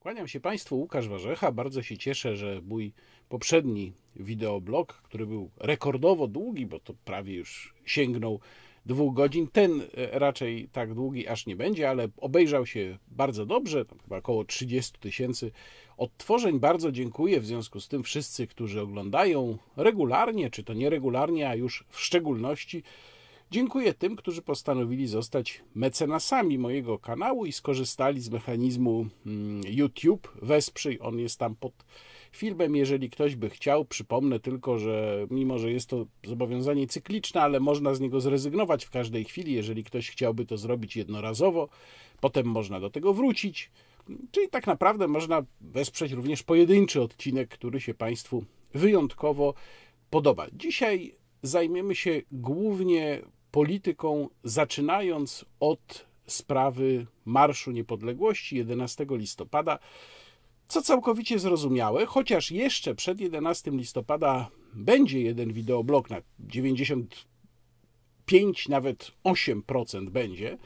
Kłaniam się Państwu, Łukasz Warzecha. Bardzo się cieszę, że mój poprzedni wideoblog, który był rekordowo długi, bo to prawie już sięgnął dwóch godzin, ten e, raczej tak długi aż nie będzie, ale obejrzał się bardzo dobrze, chyba około 30 tysięcy odtworzeń. Bardzo dziękuję w związku z tym wszyscy, którzy oglądają regularnie, czy to nieregularnie, a już w szczególności Dziękuję tym, którzy postanowili zostać mecenasami mojego kanału i skorzystali z mechanizmu mm, YouTube. Wesprzyj, on jest tam pod filmem, jeżeli ktoś by chciał. Przypomnę tylko, że mimo, że jest to zobowiązanie cykliczne, ale można z niego zrezygnować w każdej chwili, jeżeli ktoś chciałby to zrobić jednorazowo. Potem można do tego wrócić. Czyli tak naprawdę można wesprzeć również pojedynczy odcinek, który się Państwu wyjątkowo podoba. Dzisiaj zajmiemy się głównie polityką, zaczynając od sprawy Marszu Niepodległości 11 listopada, co całkowicie zrozumiałe, chociaż jeszcze przed 11 listopada będzie jeden wideoblog na 95, nawet 8% będzie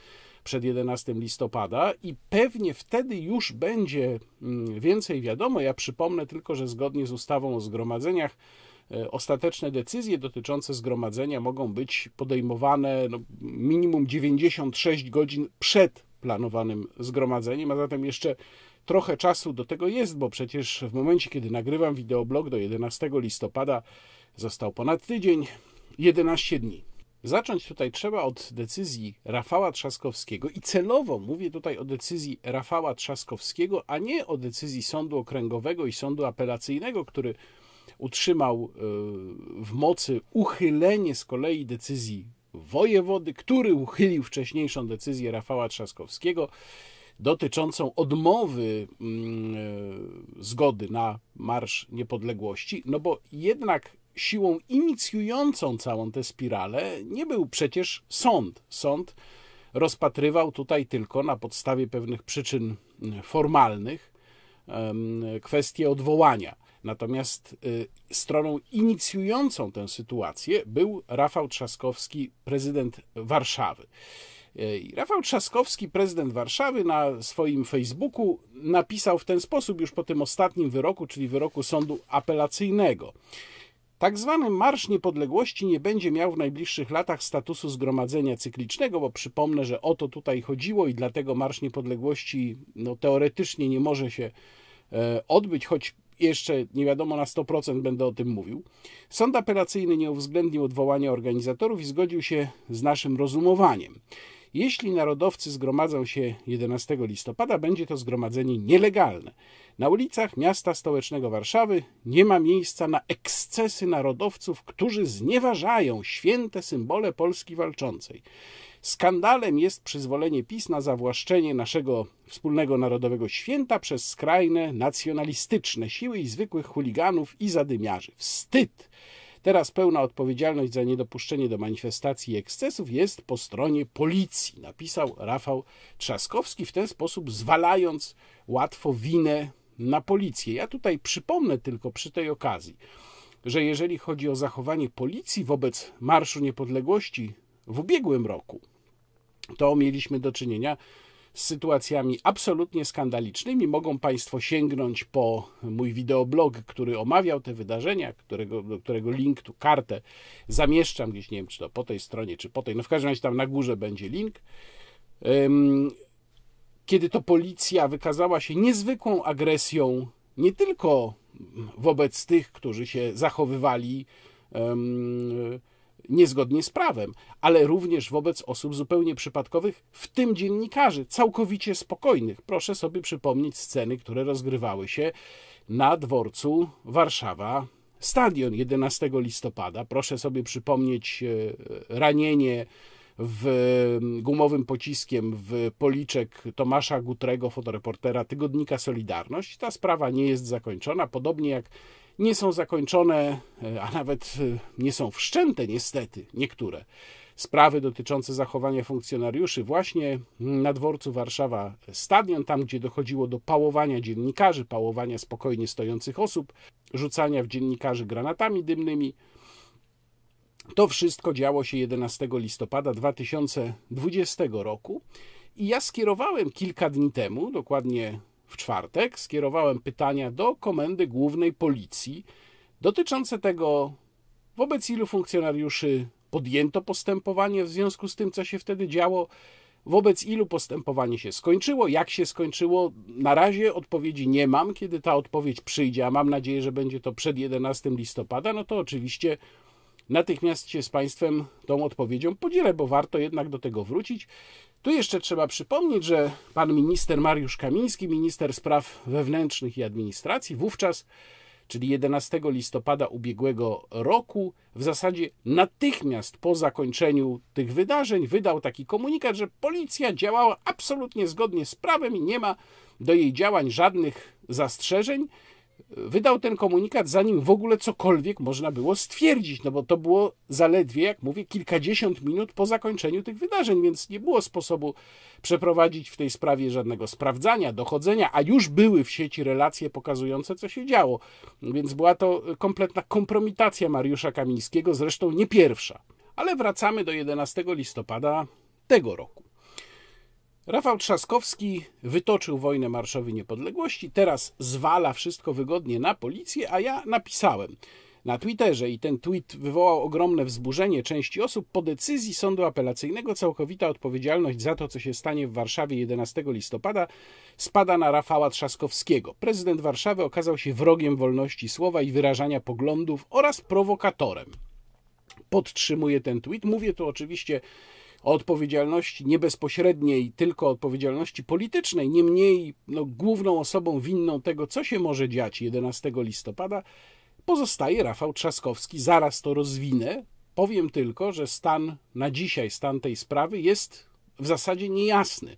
przed 11 listopada i pewnie wtedy już będzie mm, więcej wiadomo. Ja przypomnę tylko, że zgodnie z ustawą o zgromadzeniach E, ostateczne decyzje dotyczące zgromadzenia mogą być podejmowane no, minimum 96 godzin przed planowanym zgromadzeniem, a zatem jeszcze trochę czasu do tego jest, bo przecież w momencie, kiedy nagrywam wideoblog do 11 listopada, został ponad tydzień, 11 dni. Zacząć tutaj trzeba od decyzji Rafała Trzaskowskiego i celowo mówię tutaj o decyzji Rafała Trzaskowskiego, a nie o decyzji Sądu Okręgowego i Sądu Apelacyjnego, który utrzymał e, w mocy uchylenie z kolei decyzji wojewody, który uchylił wcześniejszą decyzję Rafała Trzaskowskiego dotyczącą odmowy mm, e, zgody na Marsz Niepodległości, no bo jednak siłą inicjującą całą tę spiralę nie był przecież sąd. Sąd rozpatrywał tutaj tylko na podstawie pewnych przyczyn mm, formalnych kwestię odwołania. Natomiast y, stroną inicjującą tę sytuację był Rafał Trzaskowski, prezydent Warszawy. Y, Rafał Trzaskowski, prezydent Warszawy, na swoim Facebooku napisał w ten sposób już po tym ostatnim wyroku, czyli wyroku sądu apelacyjnego. Tak zwany Marsz Niepodległości nie będzie miał w najbliższych latach statusu zgromadzenia cyklicznego, bo przypomnę, że o to tutaj chodziło i dlatego Marsz Niepodległości no, teoretycznie nie może się e, odbyć, choć jeszcze nie wiadomo na 100% będę o tym mówił. Sąd apelacyjny nie uwzględnił odwołania organizatorów i zgodził się z naszym rozumowaniem. Jeśli narodowcy zgromadzą się 11 listopada, będzie to zgromadzenie nielegalne. Na ulicach miasta stołecznego Warszawy nie ma miejsca na ekscesy narodowców, którzy znieważają święte symbole Polski walczącej. Skandalem jest przyzwolenie PiS na zawłaszczenie naszego wspólnego narodowego święta przez skrajne nacjonalistyczne siły i zwykłych chuliganów i zadymiarzy. Wstyd! Teraz pełna odpowiedzialność za niedopuszczenie do manifestacji i ekscesów jest po stronie policji, napisał Rafał Trzaskowski, w ten sposób zwalając łatwo winę na policję. Ja tutaj przypomnę tylko przy tej okazji, że jeżeli chodzi o zachowanie policji wobec Marszu Niepodległości w ubiegłym roku, to mieliśmy do czynienia z sytuacjami absolutnie skandalicznymi. Mogą Państwo sięgnąć po mój wideoblog, który omawiał te wydarzenia, którego, do którego link, tu kartę zamieszczam gdzieś, nie wiem czy to po tej stronie, czy po tej, no w każdym razie tam na górze będzie link. Kiedy to policja wykazała się niezwykłą agresją, nie tylko wobec tych, którzy się zachowywali, niezgodnie z prawem, ale również wobec osób zupełnie przypadkowych, w tym dziennikarzy, całkowicie spokojnych. Proszę sobie przypomnieć sceny, które rozgrywały się na dworcu Warszawa Stadion 11 listopada. Proszę sobie przypomnieć e, ranienie w gumowym pociskiem w policzek Tomasza Gutrego, fotoreportera tygodnika Solidarność. Ta sprawa nie jest zakończona, podobnie jak nie są zakończone, e, a nawet e, nie są wszczęte niestety niektóre sprawy dotyczące zachowania funkcjonariuszy właśnie na dworcu Warszawa Stadion, tam gdzie dochodziło do pałowania dziennikarzy, pałowania spokojnie stojących osób, rzucania w dziennikarzy granatami dymnymi. To wszystko działo się 11 listopada 2020 roku i ja skierowałem kilka dni temu, dokładnie w czwartek skierowałem pytania do Komendy Głównej Policji dotyczące tego, wobec ilu funkcjonariuszy podjęto postępowanie w związku z tym, co się wtedy działo, wobec ilu postępowanie się skończyło, jak się skończyło. Na razie odpowiedzi nie mam. Kiedy ta odpowiedź przyjdzie, a mam nadzieję, że będzie to przed 11 listopada, no to oczywiście natychmiast się z Państwem tą odpowiedzią podzielę, bo warto jednak do tego wrócić. Tu jeszcze trzeba przypomnieć, że pan minister Mariusz Kamiński, minister spraw wewnętrznych i administracji, wówczas, czyli 11 listopada ubiegłego roku, w zasadzie natychmiast po zakończeniu tych wydarzeń wydał taki komunikat, że policja działała absolutnie zgodnie z prawem i nie ma do jej działań żadnych zastrzeżeń wydał ten komunikat, zanim w ogóle cokolwiek można było stwierdzić, no bo to było zaledwie, jak mówię, kilkadziesiąt minut po zakończeniu tych wydarzeń, więc nie było sposobu przeprowadzić w tej sprawie żadnego sprawdzania, dochodzenia, a już były w sieci relacje pokazujące, co się działo. Więc była to kompletna kompromitacja Mariusza Kamińskiego, zresztą nie pierwsza. Ale wracamy do 11 listopada tego roku. Rafał Trzaskowski wytoczył wojnę Marszowi Niepodległości, teraz zwala wszystko wygodnie na policję, a ja napisałem na Twitterze i ten tweet wywołał ogromne wzburzenie części osób. Po decyzji sądu apelacyjnego całkowita odpowiedzialność za to, co się stanie w Warszawie 11 listopada, spada na Rafała Trzaskowskiego. Prezydent Warszawy okazał się wrogiem wolności słowa i wyrażania poglądów oraz prowokatorem. Podtrzymuję ten tweet. Mówię tu oczywiście odpowiedzialności nie bezpośredniej, tylko odpowiedzialności politycznej. Niemniej no, główną osobą winną tego, co się może dziać 11 listopada, pozostaje Rafał Trzaskowski. Zaraz to rozwinę. Powiem tylko, że stan na dzisiaj, stan tej sprawy jest w zasadzie niejasny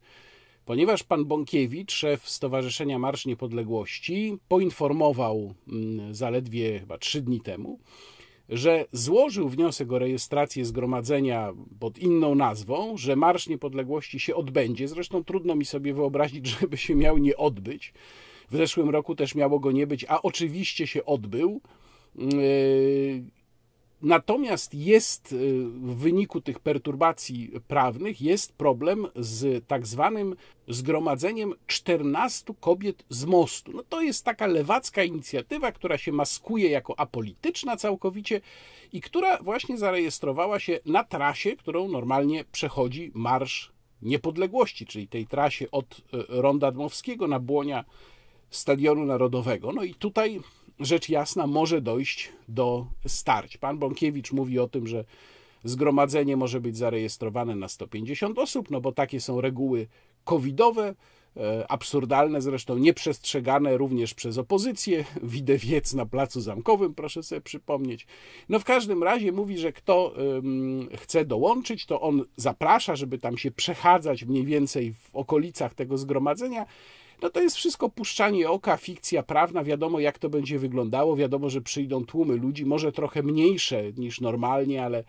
ponieważ pan Bąkiewicz, szef Stowarzyszenia Marsz Niepodległości, poinformował mm, zaledwie chyba trzy dni temu, że złożył wniosek o rejestrację zgromadzenia pod inną nazwą, że Marsz Niepodległości się odbędzie. Zresztą trudno mi sobie wyobrazić, żeby się miał nie odbyć. W zeszłym roku też miało go nie być, a oczywiście się odbył. Mm, y, Natomiast jest y, w wyniku tych perturbacji prawnych jest problem z tak zwanym zgromadzeniem 14 kobiet z mostu. No to jest taka lewacka inicjatywa, która się maskuje jako apolityczna całkowicie i która właśnie zarejestrowała się na trasie, którą normalnie przechodzi Marsz Niepodległości, czyli tej trasie od y, Ronda Dmowskiego na Błonia Stadionu Narodowego. No i tutaj rzecz jasna może dojść do starć. Pan Bąkiewicz mówi o tym, że zgromadzenie może być zarejestrowane na 150 osób, no bo takie są reguły covidowe, e, absurdalne, zresztą nieprzestrzegane również przez opozycję. Widę wiec na placu zamkowym, proszę sobie przypomnieć. No w każdym razie mówi, że kto chce dołączyć, to on zaprasza, żeby tam się przechadzać mniej więcej w okolicach tego zgromadzenia no to jest wszystko puszczanie oka, fikcja prawna, wiadomo jak to będzie wyglądało, wiadomo, że przyjdą tłumy ludzi, może trochę mniejsze niż normalnie, ale,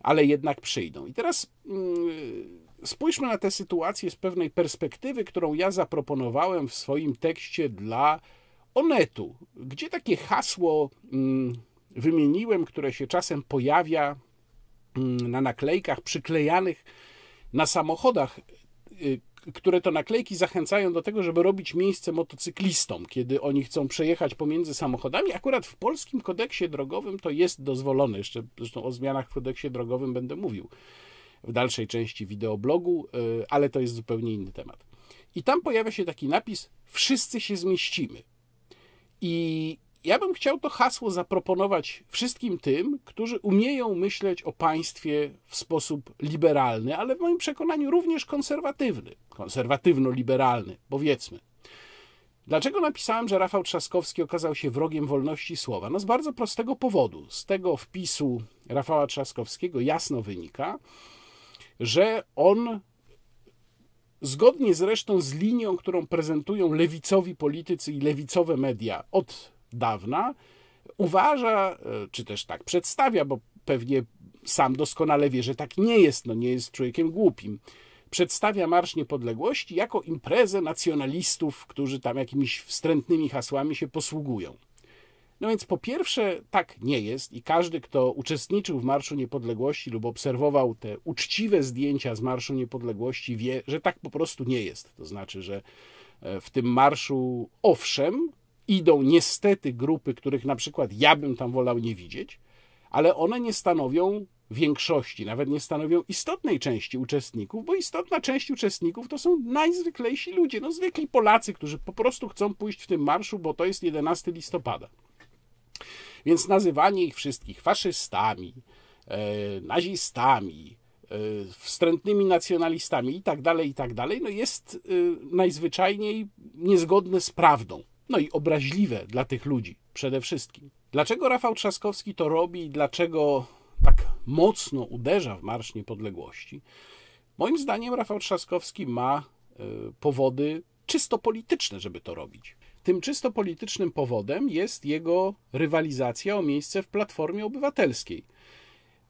ale jednak przyjdą. I teraz yy, spójrzmy na tę sytuację z pewnej perspektywy, którą ja zaproponowałem w swoim tekście dla Onetu, gdzie takie hasło yy, wymieniłem, które się czasem pojawia yy, na naklejkach przyklejanych na samochodach y, które to naklejki zachęcają do tego, żeby robić miejsce motocyklistom, kiedy oni chcą przejechać pomiędzy samochodami. Akurat w polskim kodeksie drogowym to jest dozwolone. Jeszcze zresztą o zmianach w kodeksie drogowym będę mówił w dalszej części wideoblogu, y, ale to jest zupełnie inny temat. I tam pojawia się taki napis: Wszyscy się zmieścimy. I ja bym chciał to hasło zaproponować wszystkim tym, którzy umieją myśleć o państwie w sposób liberalny, ale w moim przekonaniu również konserwatywny, konserwatywno-liberalny, powiedzmy. Dlaczego napisałem, że Rafał Trzaskowski okazał się wrogiem wolności słowa? No z bardzo prostego powodu. Z tego wpisu Rafała Trzaskowskiego jasno wynika, że on zgodnie zresztą z linią, którą prezentują lewicowi politycy i lewicowe media od dawna, uważa, e, czy też tak przedstawia, bo pewnie sam doskonale wie, że tak nie jest, no nie jest człowiekiem głupim. Przedstawia Marsz Niepodległości jako imprezę nacjonalistów, którzy tam jakimiś wstrętnymi hasłami się posługują. No więc po pierwsze, tak nie jest i każdy, kto uczestniczył w Marszu Niepodległości lub obserwował te uczciwe zdjęcia z Marszu Niepodległości, wie, że tak po prostu nie jest. To znaczy, że e, w tym marszu owszem, idą niestety grupy, których na przykład ja bym tam wolał nie widzieć, ale one nie stanowią większości, nawet nie stanowią istotnej części uczestników, bo istotna część uczestników to są najzwyklejsi ludzie, no zwykli Polacy, którzy po prostu chcą pójść w tym marszu, bo to jest 11 listopada. Więc nazywanie ich wszystkich faszystami, e, nazistami, e, wstrętnymi nacjonalistami i tak dalej, i tak dalej, no jest e, najzwyczajniej niezgodne z prawdą no i obraźliwe dla tych ludzi przede wszystkim. Dlaczego Rafał Trzaskowski to robi i dlaczego tak mocno uderza w Marsz Niepodległości? Moim zdaniem Rafał Trzaskowski ma e, powody czysto polityczne, żeby to robić. Tym czysto politycznym powodem jest jego rywalizacja o miejsce w Platformie Obywatelskiej.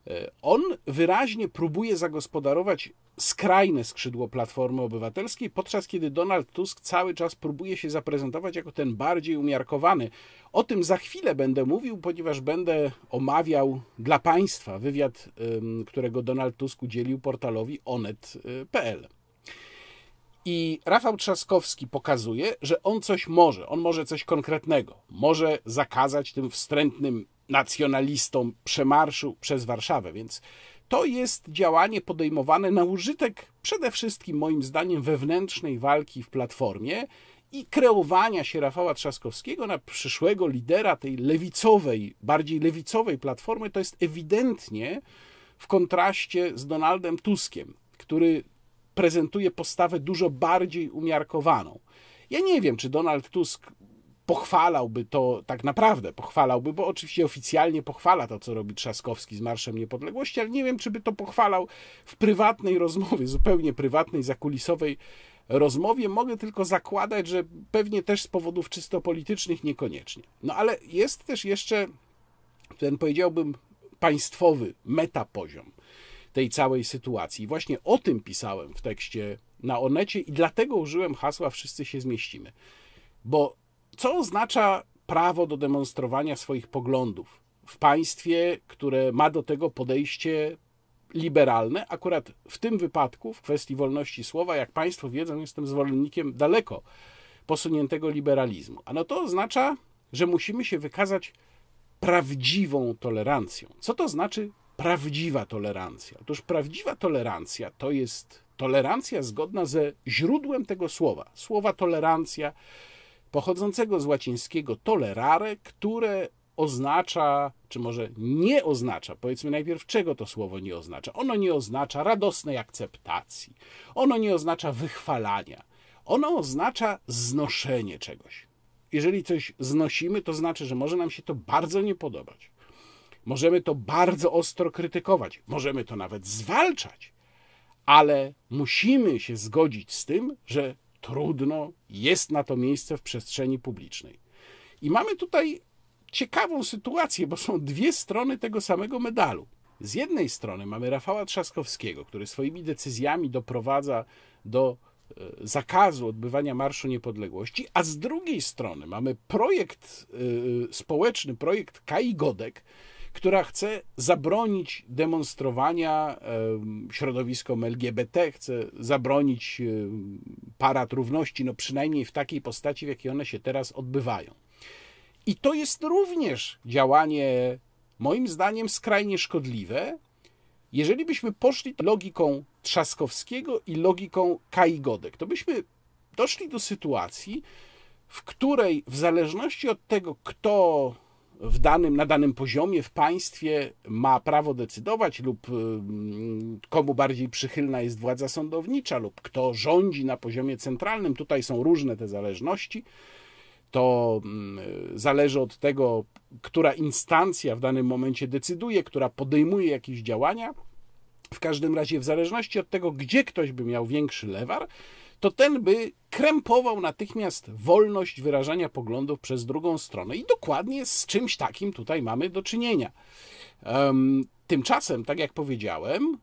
E, on wyraźnie próbuje zagospodarować skrajne skrzydło Platformy Obywatelskiej, podczas kiedy Donald Tusk cały czas próbuje się zaprezentować jako ten bardziej umiarkowany. O tym za chwilę będę mówił, ponieważ będę omawiał dla Państwa wywiad, którego Donald Tusk udzielił portalowi onet.pl. E, i Rafał Trzaskowski pokazuje, że on coś może, on może coś konkretnego. Może zakazać tym wstrętnym nacjonalistom przemarszu przez Warszawę, więc to jest działanie podejmowane na użytek przede wszystkim, moim zdaniem, wewnętrznej walki w platformie i kreowania się Rafała Trzaskowskiego na przyszłego lidera tej lewicowej, bardziej lewicowej platformy, to jest ewidentnie w kontraście z Donaldem Tuskiem, który prezentuje postawę dużo bardziej umiarkowaną. Ja nie wiem, czy Donald Tusk pochwalałby to tak naprawdę, pochwalałby, bo oczywiście oficjalnie pochwala to, co robi Trzaskowski z Marszem Niepodległości, ale nie wiem, czy by to pochwalał w prywatnej rozmowie, zupełnie prywatnej, zakulisowej rozmowie. Mogę tylko zakładać, że pewnie też z powodów czysto politycznych niekoniecznie. No ale jest też jeszcze ten, powiedziałbym, państwowy metapoziom. poziom tej całej sytuacji. Właśnie o tym pisałem w tekście na Onecie i dlatego użyłem hasła wszyscy się zmieścimy. Bo co oznacza prawo do demonstrowania swoich poglądów w państwie, które ma do tego podejście liberalne. Akurat w tym wypadku, w kwestii wolności słowa, jak Państwo wiedzą, jestem zwolennikiem daleko posuniętego liberalizmu. A no to oznacza, że musimy się wykazać prawdziwą tolerancją. Co to znaczy prawdziwa tolerancja. Otóż prawdziwa tolerancja to jest tolerancja zgodna ze źródłem tego słowa. Słowa tolerancja pochodzącego z łacińskiego tolerare, które oznacza, czy może nie oznacza, powiedzmy najpierw, czego to słowo nie oznacza. Ono nie oznacza radosnej akceptacji, ono nie oznacza wychwalania, ono oznacza znoszenie czegoś. Jeżeli coś znosimy, to znaczy, że może nam się to bardzo nie podobać. Możemy to bardzo ostro krytykować, możemy to nawet zwalczać, ale musimy się zgodzić z tym, że trudno jest na to miejsce w przestrzeni publicznej. I mamy tutaj ciekawą sytuację, bo są dwie strony tego samego medalu. Z jednej strony mamy Rafała Trzaskowskiego, który swoimi decyzjami doprowadza do e, zakazu odbywania Marszu Niepodległości, a z drugiej strony mamy projekt e, e, społeczny, projekt Kai Godek, która chce zabronić demonstrowania środowiskom LGBT, chce zabronić parat równości, no przynajmniej w takiej postaci, w jakiej one się teraz odbywają. I to jest również działanie, moim zdaniem, skrajnie szkodliwe, jeżeli byśmy poszli logiką Trzaskowskiego i logiką Kajgodek, to byśmy doszli do sytuacji, w której w zależności od tego, kto w danym, na danym poziomie w państwie ma prawo decydować, lub y, mm, komu bardziej przychylna jest władza sądownicza, lub kto rządzi na poziomie centralnym. Tutaj są różne te zależności. To mm, zależy od tego, która instancja w danym momencie decyduje, która podejmuje jakieś działania. W każdym razie, w zależności od tego, gdzie ktoś by miał większy lewar, to ten by krępował natychmiast wolność wyrażania poglądów przez drugą stronę. I dokładnie z czymś takim tutaj mamy do czynienia. tymczasem, tak jak powiedziałem,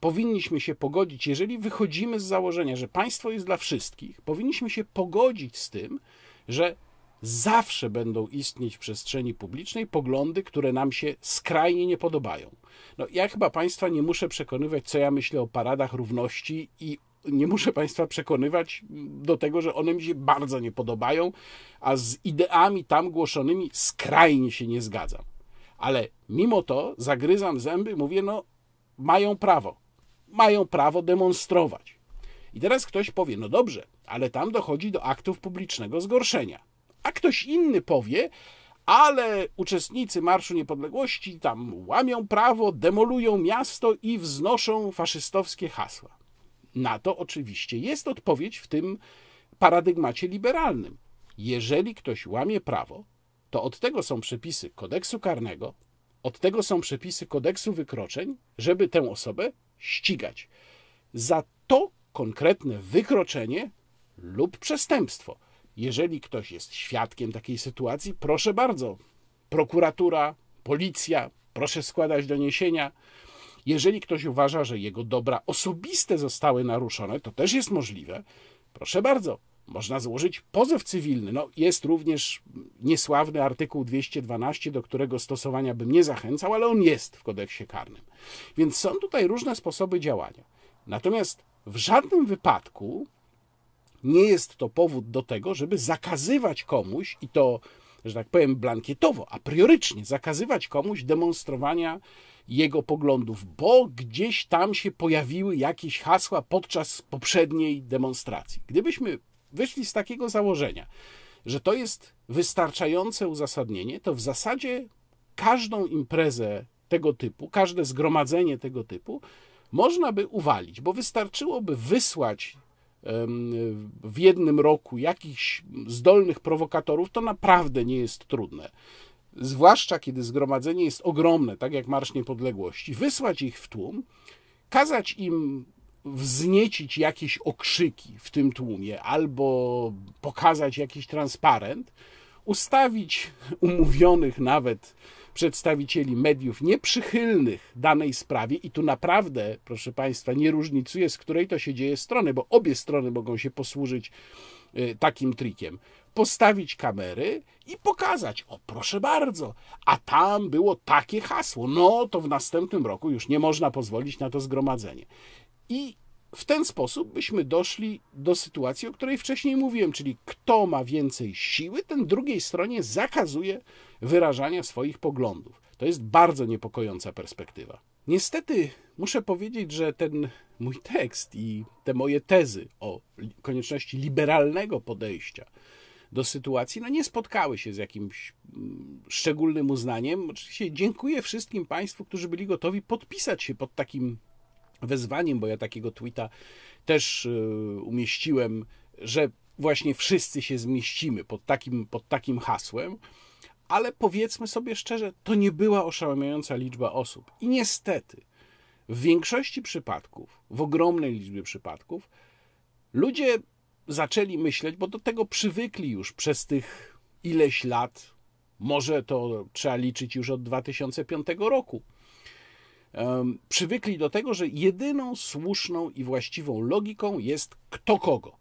powinniśmy się pogodzić, jeżeli wychodzimy z założenia, że państwo jest dla wszystkich, powinniśmy się pogodzić z tym, że zawsze będą istnieć w przestrzeni publicznej poglądy, które nam się skrajnie nie podobają. No, ja chyba Państwa nie muszę przekonywać, co ja myślę o paradach równości i nie muszę Państwa przekonywać do tego, że one mi się bardzo nie podobają, a z ideami tam głoszonymi skrajnie się nie zgadzam. Ale mimo to zagryzam zęby, mówię, no mają prawo. Mają prawo demonstrować. I teraz ktoś powie, no dobrze, ale tam dochodzi do aktów publicznego zgorszenia. A ktoś inny powie, ale uczestnicy Marszu Niepodległości tam łamią prawo, demolują miasto i wznoszą faszystowskie hasła. Na to oczywiście jest odpowiedź w tym paradygmacie liberalnym. Jeżeli ktoś łamie prawo, to od tego są przepisy kodeksu karnego, od tego są przepisy kodeksu wykroczeń, żeby tę osobę ścigać. Za to konkretne wykroczenie lub przestępstwo. Jeżeli ktoś jest świadkiem takiej sytuacji, proszę bardzo, prokuratura, policja, proszę składać doniesienia. Jeżeli ktoś uważa, że jego dobra osobiste zostały naruszone, to też jest możliwe. Proszę bardzo, można złożyć pozew cywilny. No, jest również niesławny artykuł 212, do którego stosowania bym nie zachęcał, ale on jest w kodeksie karnym. Więc są tutaj różne sposoby działania. Natomiast w żadnym wypadku nie jest to powód do tego, żeby zakazywać komuś i to, że tak powiem, blankietowo, a priorycznie zakazywać komuś demonstrowania jego poglądów, bo gdzieś tam się pojawiły jakieś hasła podczas poprzedniej demonstracji. Gdybyśmy wyszli z takiego założenia, że to jest wystarczające uzasadnienie, to w zasadzie każdą imprezę tego typu, każde zgromadzenie tego typu można by uwalić, bo wystarczyłoby wysłać w jednym roku jakichś zdolnych prowokatorów, to naprawdę nie jest trudne zwłaszcza kiedy zgromadzenie jest ogromne, tak jak Marsz Niepodległości, wysłać ich w tłum, kazać im wzniecić jakieś okrzyki w tym tłumie albo pokazać jakiś transparent, ustawić umówionych nawet przedstawicieli mediów nieprzychylnych danej sprawie i tu naprawdę, proszę Państwa, nie różnicuje z której to się dzieje strony, bo obie strony mogą się posłużyć y, takim trikiem postawić kamery i pokazać, o proszę bardzo, a tam było takie hasło, no to w następnym roku już nie można pozwolić na to zgromadzenie. I w ten sposób byśmy doszli do sytuacji, o której wcześniej mówiłem, czyli kto ma więcej siły, ten drugiej stronie zakazuje wyrażania swoich poglądów. To jest bardzo niepokojąca perspektywa. Niestety muszę powiedzieć, że ten mój tekst i te moje tezy o konieczności liberalnego podejścia do sytuacji, no nie spotkały się z jakimś mm, szczególnym uznaniem. Oczywiście dziękuję wszystkim Państwu, którzy byli gotowi podpisać się pod takim wezwaniem, bo ja takiego tweeta też y, umieściłem, że właśnie wszyscy się zmieścimy pod takim, pod takim hasłem. Ale powiedzmy sobie szczerze, to nie była oszałamiająca liczba osób. I niestety, w większości przypadków, w ogromnej liczbie przypadków, ludzie zaczęli myśleć, bo do tego przywykli już przez tych ileś lat, może to trzeba liczyć już od 2005 roku. przywykli do tego, że jedyną słuszną i właściwą logiką jest kto kogo.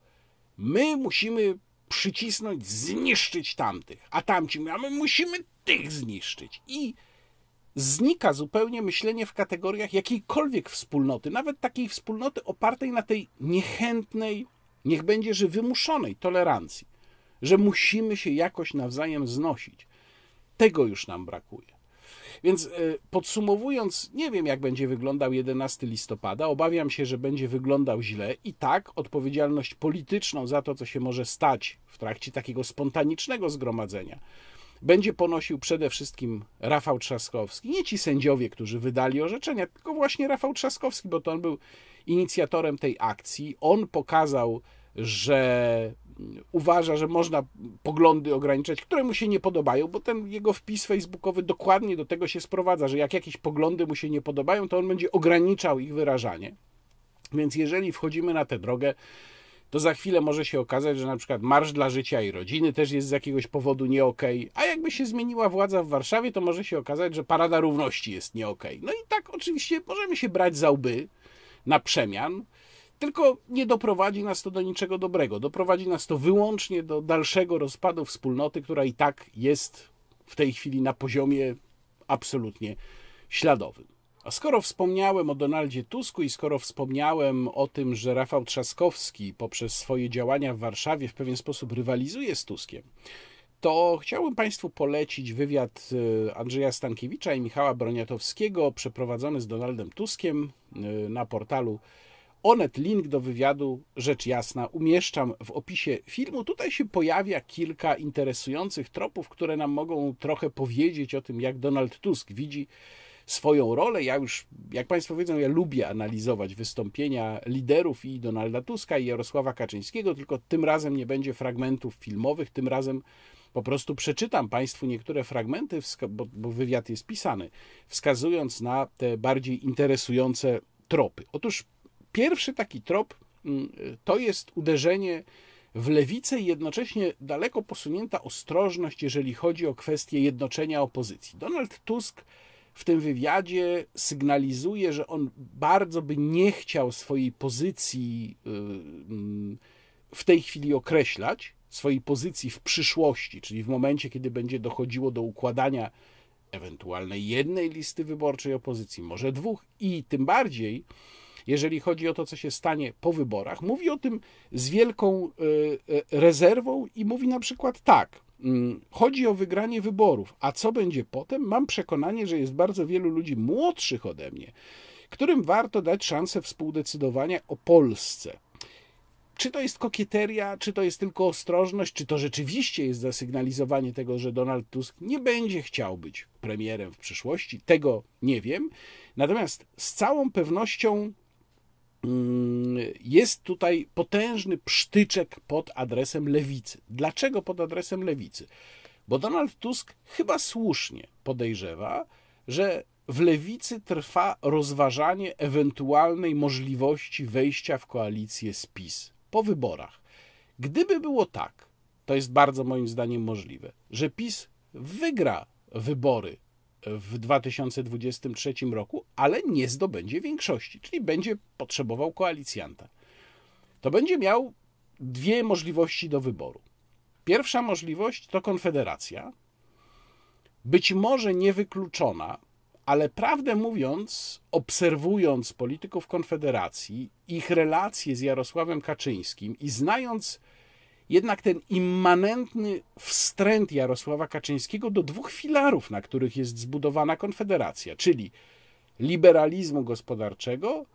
My musimy przycisnąć, zniszczyć tamtych, a tamci a my musimy tych zniszczyć. I znika zupełnie myślenie w kategoriach jakiejkolwiek wspólnoty, nawet takiej wspólnoty opartej na tej niechętnej Niech będzie, że wymuszonej tolerancji, że musimy się jakoś nawzajem znosić. Tego już nam brakuje. Więc e, podsumowując, nie wiem, jak będzie wyglądał 11 listopada. Obawiam się, że będzie wyglądał źle i tak odpowiedzialność polityczną za to, co się może stać w trakcie takiego spontanicznego zgromadzenia, będzie ponosił przede wszystkim Rafał Trzaskowski. Nie ci sędziowie, którzy wydali orzeczenia, tylko właśnie Rafał Trzaskowski, bo to on był inicjatorem tej akcji. On pokazał, że uważa, że można poglądy ograniczać, które mu się nie podobają, bo ten jego wpis facebookowy dokładnie do tego się sprowadza, że jak jakieś poglądy mu się nie podobają, to on będzie ograniczał ich wyrażanie. Więc jeżeli wchodzimy na tę drogę, to za chwilę może się okazać, że na przykład Marsz dla Życia i Rodziny też jest z jakiegoś powodu nie okay, a jakby się zmieniła władza w Warszawie, to może się okazać, że Parada Równości jest nie okay. No i tak oczywiście możemy się brać za łby, na przemian, tylko nie doprowadzi nas to do niczego dobrego. Doprowadzi nas to wyłącznie do dalszego rozpadu wspólnoty, która i tak jest w tej chwili na poziomie absolutnie śladowym. A skoro wspomniałem o Donaldzie Tusku i skoro wspomniałem o tym, że Rafał Trzaskowski poprzez swoje działania w Warszawie w pewien sposób rywalizuje z Tuskiem, to chciałbym Państwu polecić wywiad e, Andrzeja Stankiewicza i Michała Broniatowskiego przeprowadzony z Donaldem Tuskiem e, na portalu Onet. Link do wywiadu, rzecz jasna, umieszczam w opisie filmu. Tutaj się pojawia kilka interesujących tropów, które nam mogą trochę powiedzieć o tym, jak Donald Tusk widzi swoją rolę. Ja już, jak Państwo wiedzą, ja lubię analizować wystąpienia liderów i Donalda Tuska i Jarosława Kaczyńskiego, tylko tym razem nie będzie fragmentów filmowych, tym razem po prostu przeczytam Państwu niektóre fragmenty, bo, bo wywiad jest pisany, wskazując na te bardziej interesujące tropy. Otóż pierwszy taki trop mm, to jest uderzenie w lewicę i jednocześnie daleko posunięta ostrożność, jeżeli chodzi o kwestię jednoczenia opozycji. Donald Tusk w tym wywiadzie sygnalizuje, że on bardzo by nie chciał swojej pozycji y, mm, w tej chwili określać, swojej pozycji w przyszłości, czyli w momencie, kiedy będzie dochodziło do układania ewentualnej jednej listy wyborczej opozycji, może dwóch, i tym bardziej, jeżeli chodzi o to, co się stanie po wyborach, mówi o tym z wielką e, e, rezerwą i mówi na przykład tak. Mm, chodzi o wygranie wyborów, a co będzie potem? Mam przekonanie, że jest bardzo wielu ludzi młodszych ode mnie, którym warto dać szansę współdecydowania o Polsce. Czy to jest kokieteria, czy to jest tylko ostrożność, czy to rzeczywiście jest zasygnalizowanie tego, że Donald Tusk nie będzie chciał być premierem w przyszłości, tego nie wiem. Natomiast z całą pewnością mm, jest tutaj potężny psztyczek pod adresem lewicy. Dlaczego pod adresem lewicy? Bo Donald Tusk chyba słusznie podejrzewa, że w lewicy trwa rozważanie ewentualnej możliwości wejścia w koalicję z PiS po wyborach. Gdyby było tak, to jest bardzo moim zdaniem możliwe, że PiS wygra wybory w 2023 roku, ale nie zdobędzie większości, czyli będzie potrzebował koalicjanta. To będzie miał dwie możliwości do wyboru. Pierwsza możliwość to konfederacja, być może niewykluczona, ale prawdę mówiąc, obserwując polityków Konfederacji, ich relacje z Jarosławem Kaczyńskim i znając jednak ten immanentny wstręt Jarosława Kaczyńskiego do dwóch filarów, na których jest zbudowana Konfederacja, czyli liberalizmu gospodarczego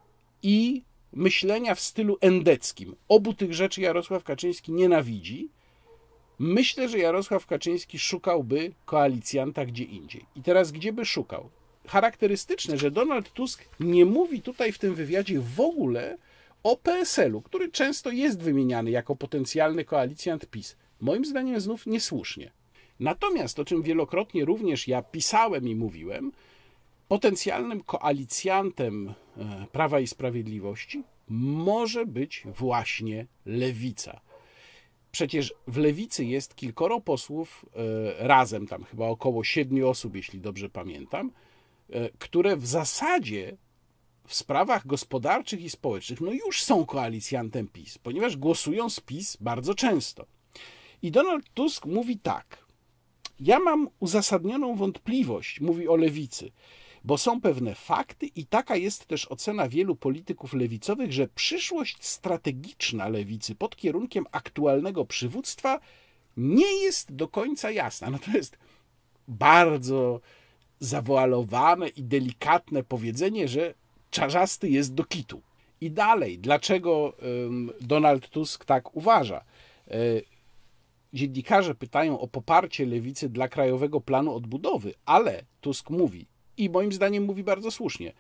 i myślenia w stylu endeckim. Obu tych rzeczy Jarosław Kaczyński nienawidzi. Myślę, że Jarosław Kaczyński szukałby koalicjanta gdzie indziej. I teraz gdzie by szukał? charakterystyczne, że Donald Tusk nie mówi tutaj w tym wywiadzie w ogóle o PSL-u, który często jest wymieniany jako potencjalny koalicjant PiS. Moim zdaniem znów niesłusznie. Natomiast, o czym wielokrotnie również ja pisałem i mówiłem, potencjalnym koalicjantem e, Prawa i Sprawiedliwości może być właśnie lewica. Przecież w lewicy jest kilkoro posłów, e, razem tam chyba około siedmiu osób, jeśli dobrze pamiętam, E, które w zasadzie w sprawach gospodarczych i społecznych no już są koalicjantem PiS, ponieważ głosują z PiS bardzo często. I Donald Tusk mówi tak. Ja mam uzasadnioną wątpliwość, mówi o lewicy, bo są pewne fakty i taka jest też ocena wielu polityków lewicowych, że przyszłość strategiczna lewicy pod kierunkiem aktualnego przywództwa nie jest do końca jasna. No to jest bardzo zawoalowane i delikatne powiedzenie, że czarzasty jest do kitu. I dalej, dlaczego Donald Tusk tak uważa? E, dziennikarze pytają o poparcie lewicy dla Krajowego Planu Odbudowy, ale Tusk mówi, i moim zdaniem mówi bardzo słusznie,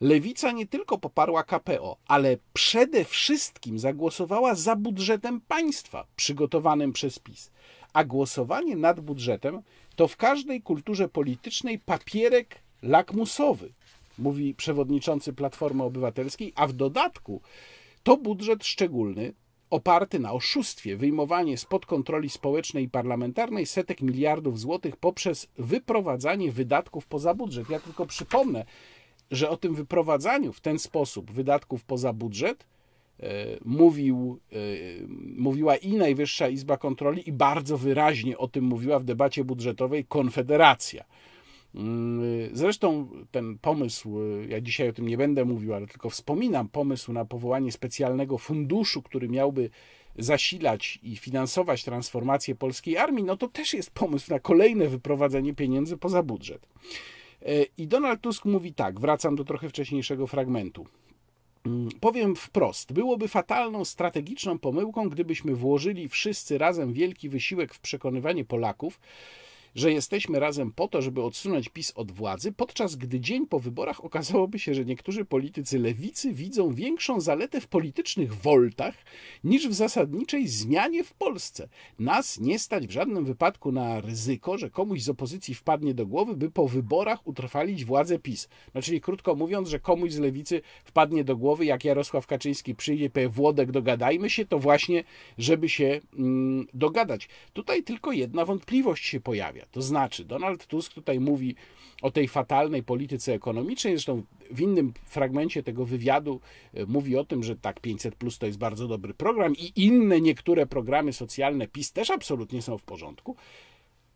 lewica nie tylko poparła KPO, ale przede wszystkim zagłosowała za budżetem państwa przygotowanym przez PiS. A głosowanie nad budżetem to w każdej kulturze politycznej papierek lakmusowy, mówi przewodniczący Platformy Obywatelskiej, a w dodatku to budżet szczególny, oparty na oszustwie, wyjmowanie spod kontroli społecznej i parlamentarnej setek miliardów złotych poprzez wyprowadzanie wydatków poza budżet. Ja tylko przypomnę, że o tym wyprowadzaniu w ten sposób wydatków poza budżet E, mówił, e, mówiła i Najwyższa Izba Kontroli, i bardzo wyraźnie o tym mówiła w debacie budżetowej Konfederacja. Mm, zresztą ten pomysł, e, ja dzisiaj o tym nie będę mówił, ale tylko wspominam pomysł na powołanie specjalnego funduszu, który miałby zasilać i finansować transformację polskiej armii, no to też jest pomysł na kolejne wyprowadzenie pieniędzy poza budżet. I Donald Tusk mówi tak, wracam do trochę wcześniejszego fragmentu. Mm, powiem wprost, byłoby fatalną strategiczną pomyłką, gdybyśmy włożyli wszyscy razem wielki wysiłek w przekonywanie Polaków, że jesteśmy razem po to, żeby odsunąć PiS od władzy, podczas gdy dzień po wyborach okazałoby się, że niektórzy politycy lewicy widzą większą zaletę w politycznych woltach niż w zasadniczej zmianie w Polsce. Nas nie stać w żadnym wypadku na ryzyko, że komuś z opozycji wpadnie do głowy, by po wyborach utrwalić władzę PiS. No czyli krótko mówiąc, że komuś z lewicy wpadnie do głowy, jak Jarosław Kaczyński przyjdzie, powie Włodek, dogadajmy się, to właśnie, żeby się mm, dogadać. Tutaj tylko jedna wątpliwość się pojawia. Rosja. To znaczy, Donald Tusk tutaj mówi o tej fatalnej polityce ekonomicznej, zresztą w innym fragmencie tego wywiadu e, mówi o tym, że tak 500 plus to jest bardzo dobry program i inne niektóre programy socjalne PiS też absolutnie są w porządku.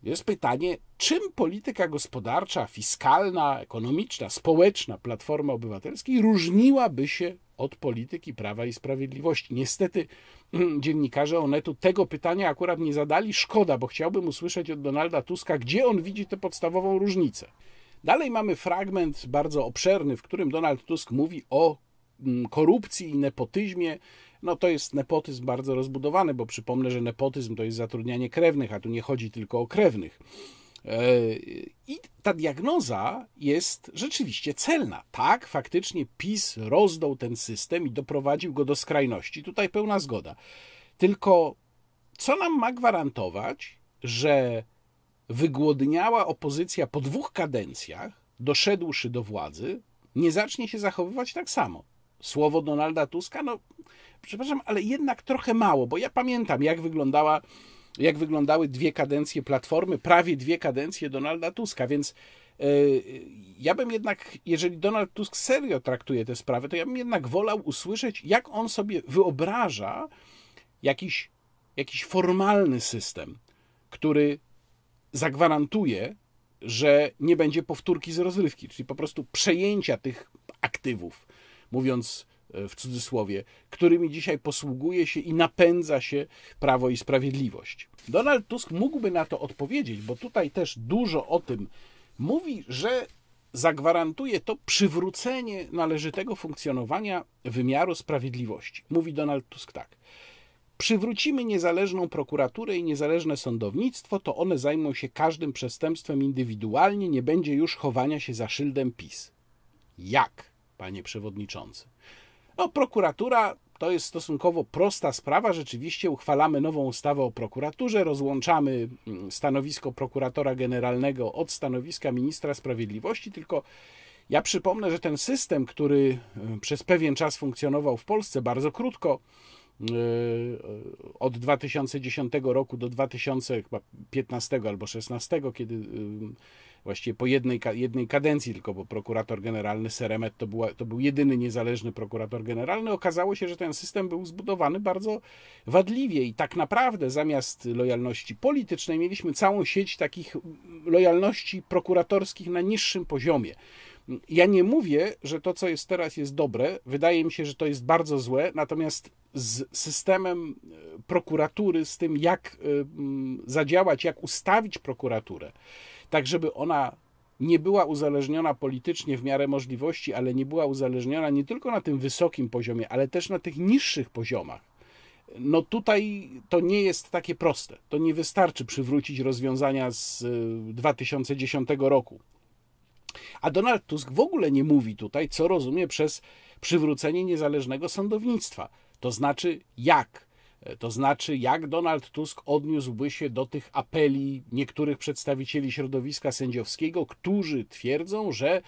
Jest pytanie, czym polityka gospodarcza, fiskalna, ekonomiczna, społeczna Platformy Obywatelskiej różniłaby się od polityki Prawa i Sprawiedliwości? Niestety mm, dziennikarze Onetu tego pytania akurat nie zadali. Szkoda, bo chciałbym usłyszeć od Donalda Tuska, gdzie on widzi tę podstawową różnicę. Dalej mamy fragment bardzo obszerny, w którym Donald Tusk mówi o mm, korupcji i nepotyzmie no to jest nepotyzm bardzo rozbudowany, bo przypomnę, że nepotyzm to jest zatrudnianie krewnych, a tu nie chodzi tylko o krewnych. E, I ta diagnoza jest rzeczywiście celna. Tak, faktycznie PiS rozdał ten system i doprowadził go do skrajności. Tutaj pełna zgoda. Tylko co nam ma gwarantować, że wygłodniała opozycja po dwóch kadencjach, doszedłszy do władzy, nie zacznie się zachowywać tak samo? słowo Donalda Tuska, no przepraszam, ale jednak trochę mało, bo ja pamiętam, jak wyglądała, jak wyglądały dwie kadencje Platformy, prawie dwie kadencje Donalda Tuska, więc e, ja bym jednak, jeżeli Donald Tusk serio traktuje tę sprawę, to ja bym jednak wolał usłyszeć, jak on sobie wyobraża jakiś, jakiś formalny system, który zagwarantuje, że nie będzie powtórki z rozrywki, czyli po prostu przejęcia tych aktywów mówiąc e, w cudzysłowie, którymi dzisiaj posługuje się i napędza się prawo i sprawiedliwość. Donald Tusk mógłby na to odpowiedzieć, bo tutaj też dużo o tym mówi, że zagwarantuje to przywrócenie należytego funkcjonowania wymiaru sprawiedliwości. Mówi Donald Tusk tak. Przywrócimy niezależną prokuraturę i niezależne sądownictwo, to one zajmą się każdym przestępstwem indywidualnie, nie będzie już chowania się za szyldem PiS. Jak? panie przewodniczący. No, prokuratura to jest stosunkowo prosta sprawa. Rzeczywiście uchwalamy nową ustawę o prokuraturze, rozłączamy mm, stanowisko prokuratora generalnego od stanowiska ministra sprawiedliwości, tylko ja przypomnę, że ten system, który y, przez pewien czas funkcjonował w Polsce, bardzo krótko, y, y, od 2010 roku do 2015 albo 2016, kiedy właściwie po jednej, jednej kadencji tylko, bo prokurator generalny Seremet to, była, to był jedyny niezależny prokurator generalny, okazało się, że ten system był zbudowany bardzo wadliwie i tak naprawdę zamiast lojalności politycznej mieliśmy całą sieć takich lojalności prokuratorskich na niższym poziomie. Ja nie mówię, że to, co jest teraz, jest dobre. Wydaje mi się, że to jest bardzo złe. Natomiast z systemem e, prokuratury, z tym, jak e, zadziałać, jak ustawić prokuraturę, tak żeby ona nie była uzależniona politycznie w miarę możliwości, ale nie była uzależniona nie tylko na tym wysokim poziomie, ale też na tych niższych poziomach. No tutaj to nie jest takie proste. To nie wystarczy przywrócić rozwiązania z 2010 y, roku. A Donald Tusk w ogóle nie mówi tutaj, co rozumie przez przywrócenie niezależnego sądownictwa. To znaczy, jak E, to znaczy, jak Donald Tusk odniósłby się do tych apeli niektórych przedstawicieli środowiska sędziowskiego, którzy twierdzą, że e,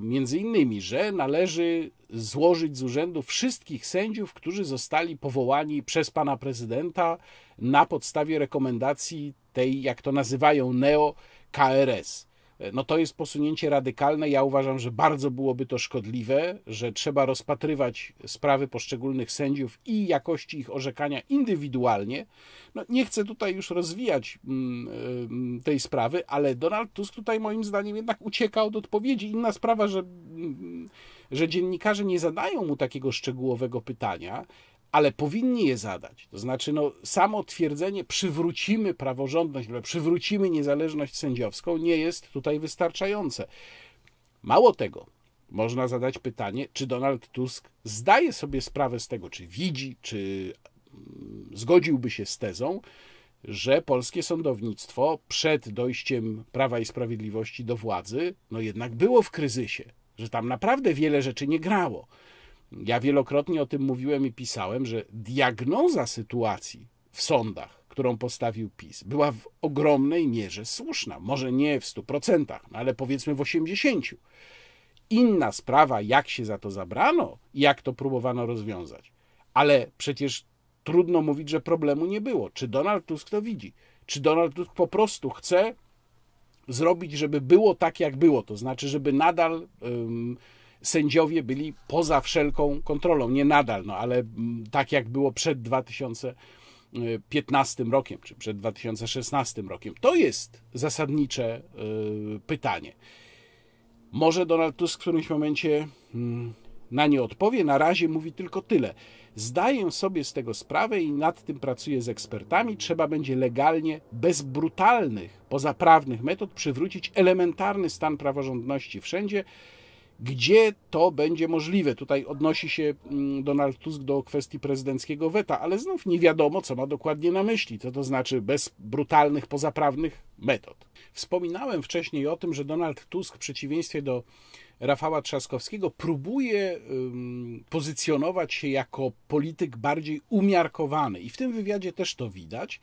między innymi, że należy złożyć z urzędu wszystkich sędziów, którzy zostali powołani przez pana prezydenta na podstawie rekomendacji tej, jak to nazywają, neo KRS. E, no to jest posunięcie radykalne. Ja uważam, że bardzo byłoby to szkodliwe, że trzeba rozpatrywać sprawy poszczególnych sędziów i jakości ich orzekania indywidualnie. No, nie chcę tutaj już rozwijać mm, tej sprawy, ale Donald Tusk tutaj moim zdaniem jednak ucieka od odpowiedzi. Inna sprawa, że, mm, że dziennikarze nie zadają mu takiego szczegółowego pytania ale powinni je zadać. To znaczy, no, samo twierdzenie przywrócimy praworządność, przywrócimy niezależność sędziowską nie jest tutaj wystarczające. Mało tego, można zadać pytanie, czy Donald Tusk zdaje sobie sprawę z tego, czy widzi, czy mm, zgodziłby się z tezą, że polskie sądownictwo przed dojściem Prawa i Sprawiedliwości do władzy, no jednak było w kryzysie, że tam naprawdę wiele rzeczy nie grało. Ja wielokrotnie o tym mówiłem i pisałem, że diagnoza sytuacji w sądach, którą postawił PiS, była w ogromnej mierze słuszna. Może nie w 100%, procentach, no ale powiedzmy w 80%. Inna sprawa, jak się za to zabrano i jak to próbowano rozwiązać. Ale przecież trudno mówić, że problemu nie było. Czy Donald Tusk to widzi? Czy Donald Tusk po prostu chce zrobić, żeby było tak, jak było? To znaczy, żeby nadal sędziowie byli poza wszelką kontrolą. Nie nadal, no ale mm, tak jak było przed 2015 rokiem, czy przed 2016 rokiem. To jest zasadnicze y, pytanie. Może Donald Tusk w którymś momencie mm, na nie odpowie. Na razie mówi tylko tyle. Zdaję sobie z tego sprawę i nad tym pracuję z ekspertami. Trzeba będzie legalnie, bez brutalnych, pozaprawnych metod przywrócić elementarny stan praworządności wszędzie gdzie to będzie możliwe. Tutaj odnosi się mm, Donald Tusk do kwestii prezydenckiego weta, ale znów nie wiadomo, co ma dokładnie na myśli, co to znaczy bez brutalnych, pozaprawnych metod. Wspominałem wcześniej o tym, że Donald Tusk w przeciwieństwie do Rafała Trzaskowskiego próbuje pozycjonować się jako polityk bardziej umiarkowany. I w tym wywiadzie też to widać,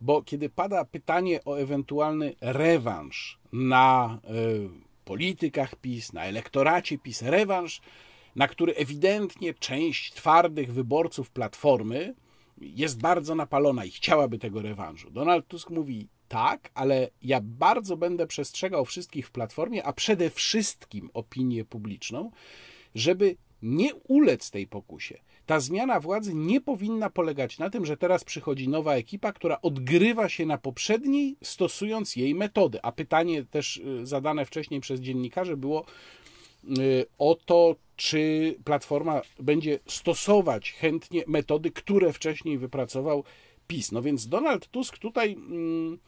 bo kiedy pada pytanie o ewentualny rewanż na y, politykach PiS, na elektoracie PiS, rewanż, na który ewidentnie część twardych wyborców Platformy jest bardzo napalona i chciałaby tego rewanżu. Donald Tusk mówi tak, ale ja bardzo będę przestrzegał wszystkich w Platformie, a przede wszystkim opinię publiczną, żeby nie ulec tej pokusie ta zmiana władzy nie powinna polegać na tym, że teraz przychodzi nowa ekipa, która odgrywa się na poprzedniej, stosując jej metody. A pytanie też y, zadane wcześniej przez dziennikarzy było y, o to, czy Platforma będzie stosować chętnie metody, które wcześniej wypracował PiS. No więc Donald Tusk tutaj. Mm,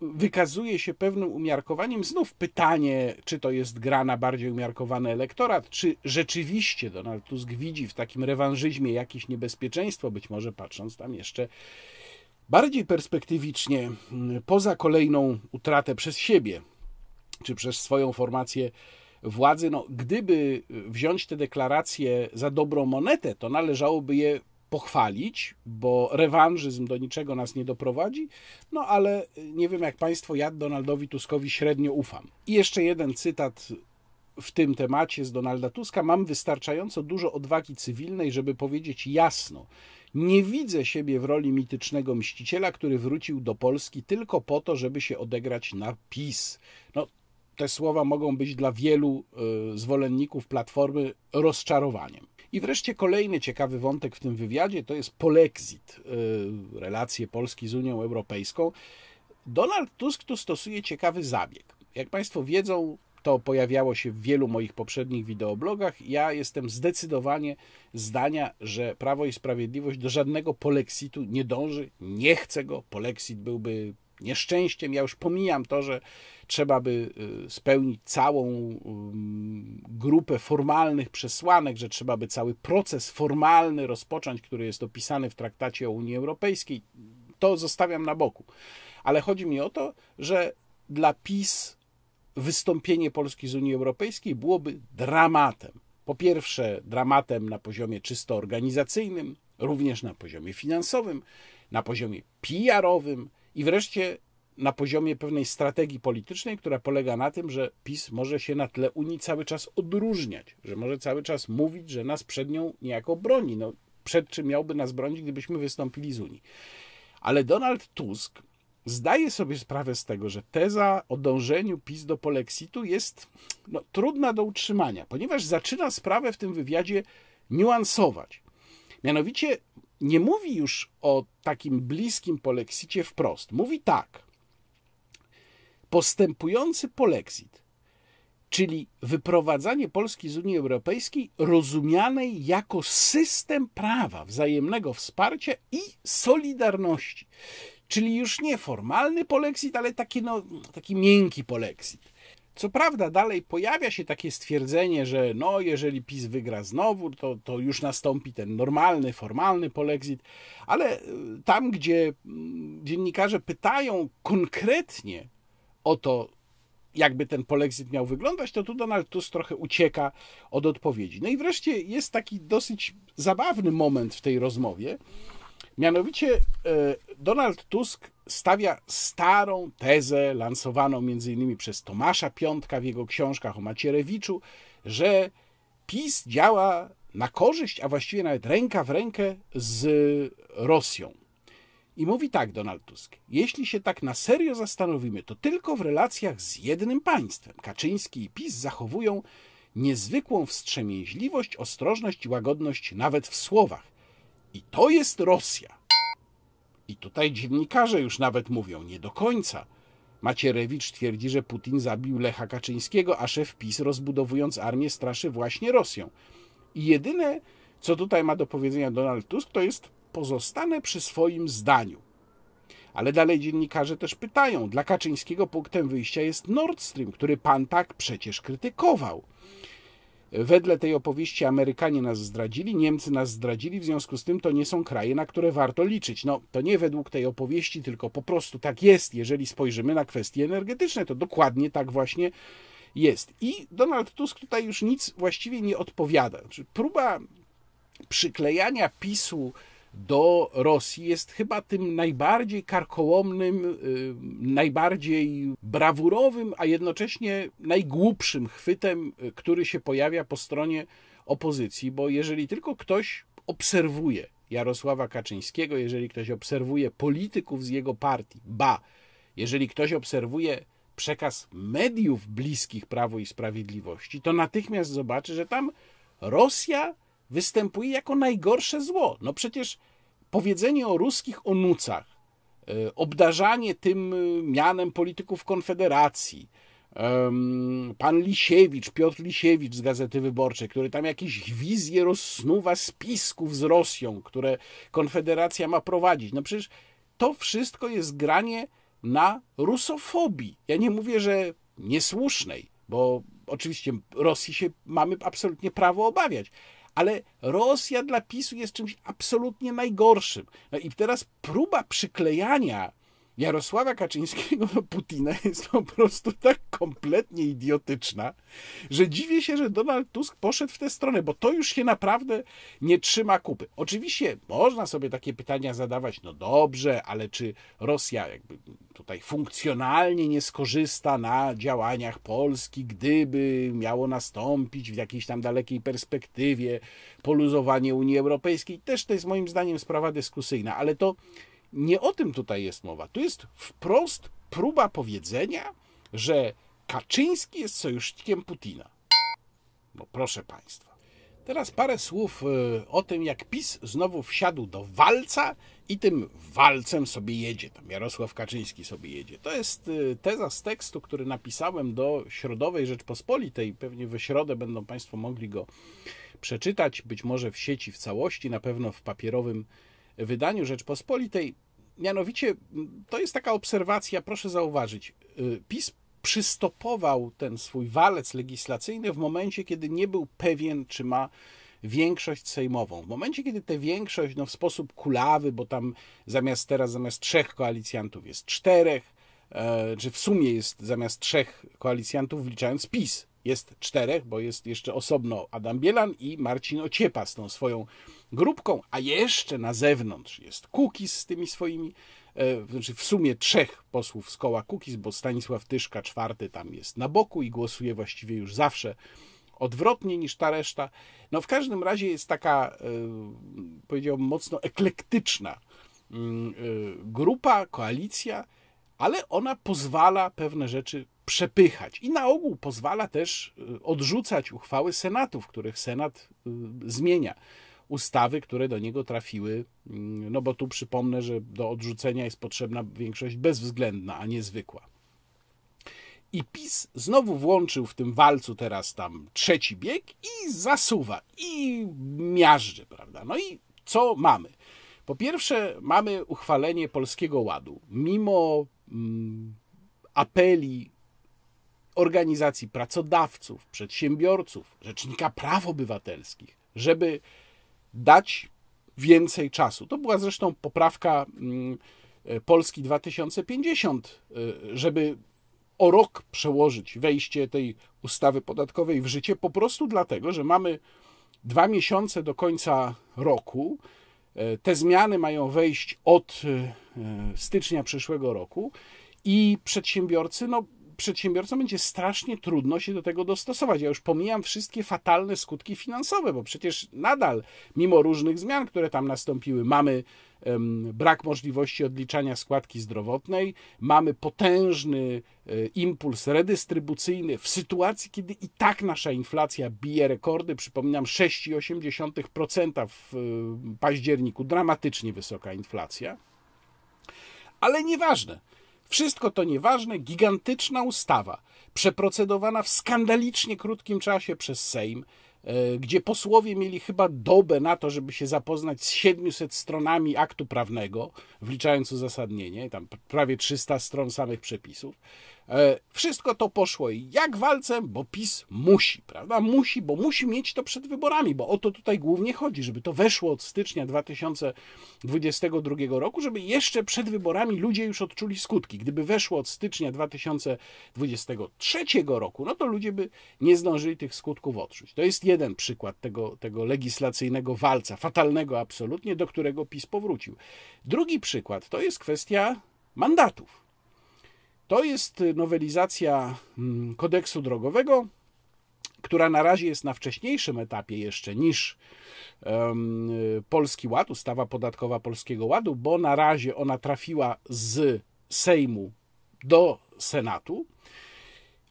wykazuje się pewnym umiarkowaniem. Znów pytanie, czy to jest gra na bardziej umiarkowany elektorat, czy rzeczywiście Donald Tusk widzi w takim rewanżyzmie jakieś niebezpieczeństwo, być może patrząc tam jeszcze bardziej perspektywicznie, mm, poza kolejną utratę przez siebie czy przez swoją formację władzy. No, gdyby wziąć te deklaracje za dobrą monetę, to należałoby je pochwalić, bo rewanżyzm do niczego nas nie doprowadzi, no ale y, nie wiem jak Państwo, ja Donaldowi Tuskowi średnio ufam. I jeszcze jeden cytat w tym temacie z Donalda Tuska. Mam wystarczająco dużo odwagi cywilnej, żeby powiedzieć jasno, nie widzę siebie w roli mitycznego mściciela, który wrócił do Polski tylko po to, żeby się odegrać na PiS. No, te słowa mogą być dla wielu y, zwolenników Platformy rozczarowaniem. I wreszcie kolejny ciekawy wątek w tym wywiadzie to jest polexit, y, relacje Polski z Unią Europejską. Donald Tusk tu stosuje ciekawy zabieg. Jak Państwo wiedzą, to pojawiało się w wielu moich poprzednich wideoblogach. Ja jestem zdecydowanie zdania, że Prawo i Sprawiedliwość do żadnego polexitu nie dąży, nie chce go. Polexit byłby nieszczęściem. Ja już pomijam to, że trzeba by y, spełnić całą y, grupę formalnych przesłanek, że trzeba by cały proces formalny rozpocząć, który jest opisany w traktacie o Unii Europejskiej. To zostawiam na boku. Ale chodzi mi o to, że dla PiS wystąpienie Polski z Unii Europejskiej byłoby dramatem. Po pierwsze, dramatem na poziomie czysto organizacyjnym, również na poziomie finansowym, na poziomie PR-owym, i wreszcie na poziomie pewnej strategii politycznej, która polega na tym, że PiS może się na tle Unii cały czas odróżniać, że może cały czas mówić, że nas przed nią niejako broni. No, przed czym miałby nas bronić, gdybyśmy wystąpili z Unii. Ale Donald Tusk zdaje sobie sprawę z tego, że teza o dążeniu PiS do polexitu jest no, trudna do utrzymania, ponieważ zaczyna sprawę w tym wywiadzie niuansować. Mianowicie nie mówi już o takim bliskim polexicie wprost. Mówi tak. Postępujący polexit, czyli wyprowadzanie Polski z Unii Europejskiej rozumianej jako system prawa, wzajemnego wsparcia i solidarności. Czyli już nie formalny polexit, ale taki, no, taki miękki polexit. Co prawda, dalej pojawia się takie stwierdzenie, że no, jeżeli PiS wygra znowu, to, to już nastąpi ten normalny, formalny polexit, ale y, tam, gdzie mm, dziennikarze pytają konkretnie o to, jakby ten polexit miał wyglądać, to tu Donald Tusk trochę ucieka od odpowiedzi. No i wreszcie jest taki dosyć zabawny moment w tej rozmowie, Mianowicie e, Donald Tusk stawia starą tezę lansowaną m.in. przez Tomasza Piątka w jego książkach o Macierewiczu, że PiS działa na korzyść, a właściwie nawet ręka w rękę z Rosją. I mówi tak Donald Tusk: Jeśli się tak na serio zastanowimy, to tylko w relacjach z jednym państwem Kaczyński i PiS zachowują niezwykłą wstrzemięźliwość, ostrożność i łagodność nawet w słowach. I to jest Rosja. I tutaj dziennikarze już nawet mówią nie do końca. Macierewicz twierdzi, że Putin zabił Lecha Kaczyńskiego, a szef PiS rozbudowując armię straszy właśnie Rosją. I jedyne, co tutaj ma do powiedzenia Donald Tusk, to jest pozostanę przy swoim zdaniu. Ale dalej dziennikarze też pytają, dla Kaczyńskiego punktem wyjścia jest Nord Stream, który pan tak przecież krytykował. Wedle tej opowieści Amerykanie nas zdradzili, Niemcy nas zdradzili, w związku z tym to nie są kraje, na które warto liczyć. No, to nie według tej opowieści, tylko po prostu tak jest. Jeżeli spojrzymy na kwestie energetyczne, to dokładnie tak właśnie jest. I Donald Tusk tutaj już nic właściwie nie odpowiada. Znaczy, próba przyklejania PiSu do Rosji jest chyba tym najbardziej karkołomnym, y, najbardziej brawurowym, a jednocześnie najgłupszym chwytem, y, który się pojawia po stronie opozycji, bo jeżeli tylko ktoś obserwuje Jarosława Kaczyńskiego, jeżeli ktoś obserwuje polityków z jego partii, ba, jeżeli ktoś obserwuje przekaz mediów bliskich Prawo i Sprawiedliwości, to natychmiast zobaczy, że tam Rosja występuje jako najgorsze zło. No przecież powiedzenie o ruskich onucach, e, obdarzanie tym e, mianem polityków Konfederacji, pan Lisiewicz, Piotr Lisiewicz z Gazety Wyborczej, który tam jakieś wizje rozsnuwa spisków z Rosją, które Konfederacja ma prowadzić. No przecież to wszystko jest granie na rusofobii. Ja nie mówię, że niesłusznej, bo oczywiście Rosji się mamy absolutnie prawo obawiać, ale Rosja dla PiSu jest czymś absolutnie najgorszym. No i teraz próba przyklejania Jarosława Kaczyńskiego do Putina jest po prostu tak kompletnie idiotyczna, że dziwię się, że Donald Tusk poszedł w tę stronę, bo to już się naprawdę nie trzyma kupy. Oczywiście można sobie takie pytania zadawać, no dobrze, ale czy Rosja jakby tutaj funkcjonalnie nie skorzysta na działaniach Polski, gdyby miało nastąpić w jakiejś tam dalekiej perspektywie poluzowanie Unii Europejskiej? Też to jest moim zdaniem sprawa dyskusyjna, ale to nie o tym tutaj jest mowa. To jest wprost próba powiedzenia, że Kaczyński jest sojusznikiem Putina. No proszę Państwa. Teraz parę słów y, o tym, jak PiS znowu wsiadł do walca i tym walcem sobie jedzie. Tam Jarosław Kaczyński sobie jedzie. To jest y, teza z tekstu, który napisałem do Środowej Rzeczpospolitej. Pewnie we środę będą Państwo mogli go przeczytać, być może w sieci w całości, na pewno w papierowym wydaniu Rzeczpospolitej. Mianowicie to jest taka obserwacja, proszę zauważyć. Y, PiS przystopował ten swój walec legislacyjny w momencie, kiedy nie był pewien, czy ma większość sejmową. W momencie, kiedy tę większość no, w sposób kulawy, bo tam zamiast teraz, zamiast trzech koalicjantów jest czterech, e, czy w sumie jest zamiast trzech koalicjantów, wliczając PiS, jest czterech, bo jest jeszcze osobno Adam Bielan i Marcin Ociepa z tą swoją grupką, a jeszcze na zewnątrz jest Kukis z tymi swoimi, e, znaczy w sumie trzech posłów z koła Kukis, bo Stanisław Tyszka czwarty tam jest na boku i głosuje właściwie już zawsze odwrotnie niż ta reszta. No w każdym razie jest taka, e, powiedziałbym, mocno eklektyczna mm, e, grupa, koalicja, ale ona pozwala pewne rzeczy przepychać. I na ogół pozwala też y, odrzucać uchwały senatów, których senat y, zmienia. Ustawy, które do niego trafiły, mm, no bo tu przypomnę, że do odrzucenia jest potrzebna większość bezwzględna, a nie zwykła. I PiS znowu włączył w tym walcu teraz tam trzeci bieg i zasuwa, i miażdży, prawda? No i co mamy? Po pierwsze, mamy uchwalenie Polskiego Ładu. Mimo mm, apeli organizacji pracodawców, przedsiębiorców, rzecznika praw obywatelskich, żeby dać więcej czasu. To była zresztą poprawka mm, e, Polski 2050, e, żeby o rok przełożyć wejście tej ustawy podatkowej w życie, po prostu dlatego, że mamy dwa miesiące do końca roku. E, te zmiany mają wejść od stycznia przyszłego roku i przedsiębiorcy no, przedsiębiorcom będzie strasznie trudno się do tego dostosować. Ja już pomijam wszystkie fatalne skutki finansowe, bo przecież nadal, mimo różnych zmian, które tam nastąpiły, mamy brak możliwości odliczania składki zdrowotnej, mamy potężny e, impuls redystrybucyjny w sytuacji, kiedy i tak nasza inflacja bije rekordy. Przypominam, 6,8% w e, październiku, dramatycznie wysoka inflacja. Ale nieważne. Wszystko to nieważne, gigantyczna ustawa, przeprocedowana w skandalicznie krótkim czasie przez Sejm, e, gdzie posłowie mieli chyba dobę na to, żeby się zapoznać z 700 stronami aktu prawnego, wliczając uzasadnienie, tam prawie 300 stron samych przepisów. E, wszystko to poszło jak walcem, bo PiS musi, prawda? Musi, bo musi mieć to przed wyborami, bo o to tutaj głównie chodzi, żeby to weszło od stycznia 2022 roku, żeby jeszcze przed wyborami ludzie już odczuli skutki. Gdyby weszło od stycznia 2023 roku, no to ludzie by nie zdążyli tych skutków odczuć. To jest jeden przykład tego, tego legislacyjnego walca, fatalnego absolutnie, do którego PiS powrócił. Drugi przykład to jest kwestia mandatów. To jest y, nowelizacja mm, kodeksu drogowego, która na razie jest na wcześniejszym etapie jeszcze niż um, Polski Ład, ustawa podatkowa Polskiego Ładu, bo na razie ona trafiła z Sejmu do Senatu.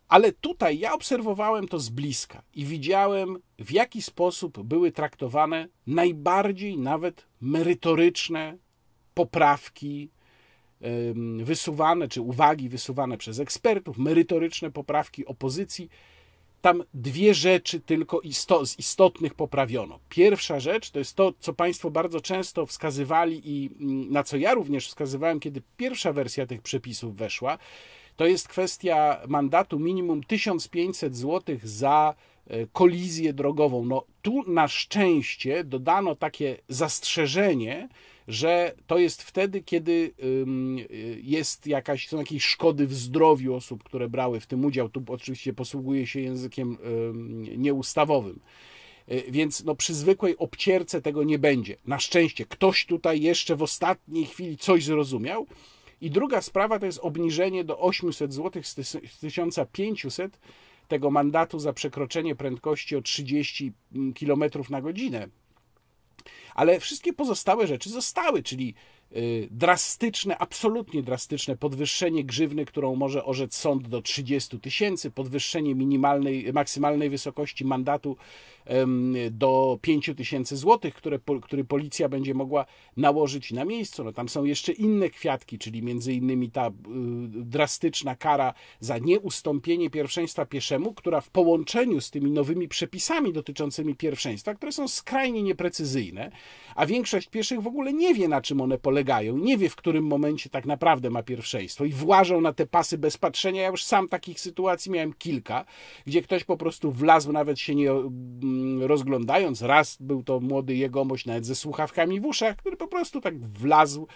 Ale tutaj ja obserwowałem to z bliska i widziałem, w jaki sposób były traktowane najbardziej nawet merytoryczne poprawki wysuwane, czy uwagi wysuwane przez ekspertów, merytoryczne poprawki opozycji. Tam dwie rzeczy tylko z istotnych poprawiono. Pierwsza rzecz to jest to, co Państwo bardzo często wskazywali i mm, na co ja również wskazywałem, kiedy pierwsza wersja tych przepisów weszła. To jest kwestia mandatu minimum 1500 zł za e, kolizję drogową. No tu na szczęście dodano takie zastrzeżenie, że to jest wtedy, kiedy y, jest jakaś, są jakieś szkody w zdrowiu osób, które brały w tym udział. Tu oczywiście posługuje się językiem nieustawowym. Y, więc no, przy zwykłej obcierce tego nie będzie. Na szczęście ktoś tutaj jeszcze w ostatniej chwili coś zrozumiał. I druga sprawa to jest obniżenie do 800 zł z 1500 tego mandatu za przekroczenie prędkości o 30 km na godzinę. Ale wszystkie pozostałe rzeczy zostały, czyli Y, drastyczne, absolutnie drastyczne podwyższenie grzywny, którą może orzec sąd do 30 tysięcy, podwyższenie minimalnej, maksymalnej wysokości mandatu do 5 tysięcy złotych, które, który policja będzie mogła nałożyć na miejscu. No, tam są jeszcze inne kwiatki, czyli między innymi ta y, drastyczna kara za nieustąpienie pierwszeństwa pieszemu, która w połączeniu z tymi nowymi przepisami dotyczącymi pierwszeństwa, które są skrajnie nieprecyzyjne, a większość pieszych w ogóle nie wie, na czym one polegają, nie wie w którym momencie tak naprawdę ma pierwszeństwo i włażą na te pasy bez patrzenia. Ja już sam takich sytuacji miałem kilka, gdzie ktoś po prostu wlazł, nawet się nie mm, rozglądając. Raz był to młody jegomość, nawet ze słuchawkami w uszach, który po prostu tak wlazł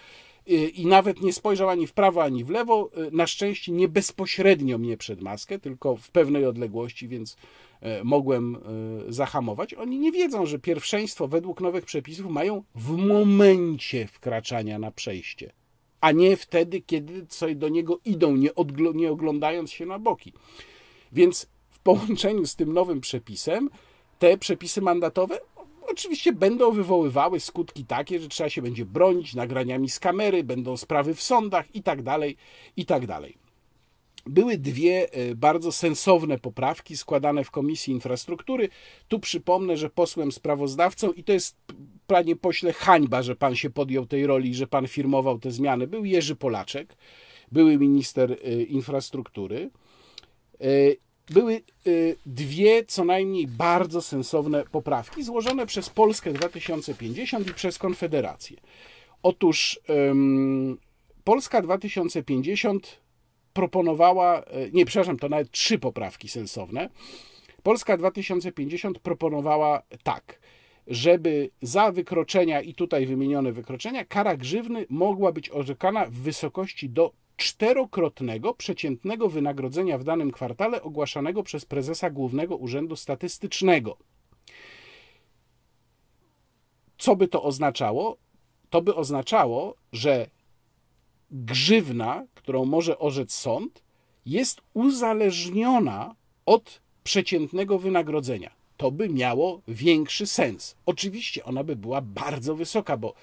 Y, i nawet nie spojrzał ani w prawo, ani w lewo. Y, na szczęście nie bezpośrednio mnie przed maskę, tylko w pewnej odległości, więc y, mogłem zahamować. Oni nie wiedzą, że pierwszeństwo według nowych przepisów mają w momencie wkraczania na przejście, a nie wtedy, kiedy sobie do niego idą, nie, odgl- nie oglądając się na boki. Więc w połączeniu z tym nowym przepisem, te przepisy mandatowe Oczywiście będą wywoływały skutki takie, że trzeba się będzie bronić nagraniami z kamery, będą sprawy w sądach i tak dalej, i tak dalej. Były dwie e, bardzo sensowne poprawki składane w Komisji Infrastruktury. Tu przypomnę, że posłem sprawozdawcą, i to jest panie pośle hańba, że pan się podjął tej roli, że pan firmował te zmiany, był Jerzy Polaczek, były minister e, infrastruktury. E, były y, dwie co najmniej bardzo sensowne poprawki złożone przez Polskę 2050 i przez Konfederację. Otóż um, Polska 2050 proponowała, y, nie przepraszam, to nawet trzy poprawki sensowne. Polska 2050 proponowała tak, żeby za wykroczenia i tutaj wymienione wykroczenia kara grzywny mogła być orzekana w wysokości do czterokrotnego przeciętnego wynagrodzenia w danym kwartale ogłaszanego przez prezesa Głównego Urzędu Statystycznego. Co by to oznaczało? To by oznaczało, że grzywna, którą może orzec sąd, jest uzależniona od przeciętnego wynagrodzenia. To by miało większy sens. Oczywiście ona by była bardzo wysoka, bo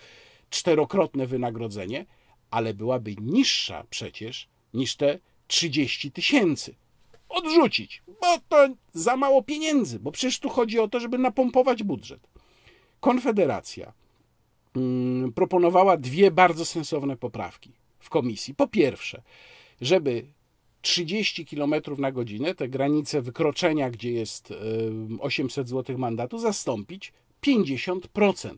czterokrotne wynagrodzenie ale byłaby niższa przecież niż te 30 tysięcy. Odrzucić, bo to za mało pieniędzy, bo przecież tu chodzi o to, żeby napompować budżet. Konfederacja mm, proponowała dwie bardzo sensowne poprawki w komisji. Po pierwsze, żeby 30 km na godzinę, te granice wykroczenia, gdzie jest 800 zł mandatu, zastąpić 50%.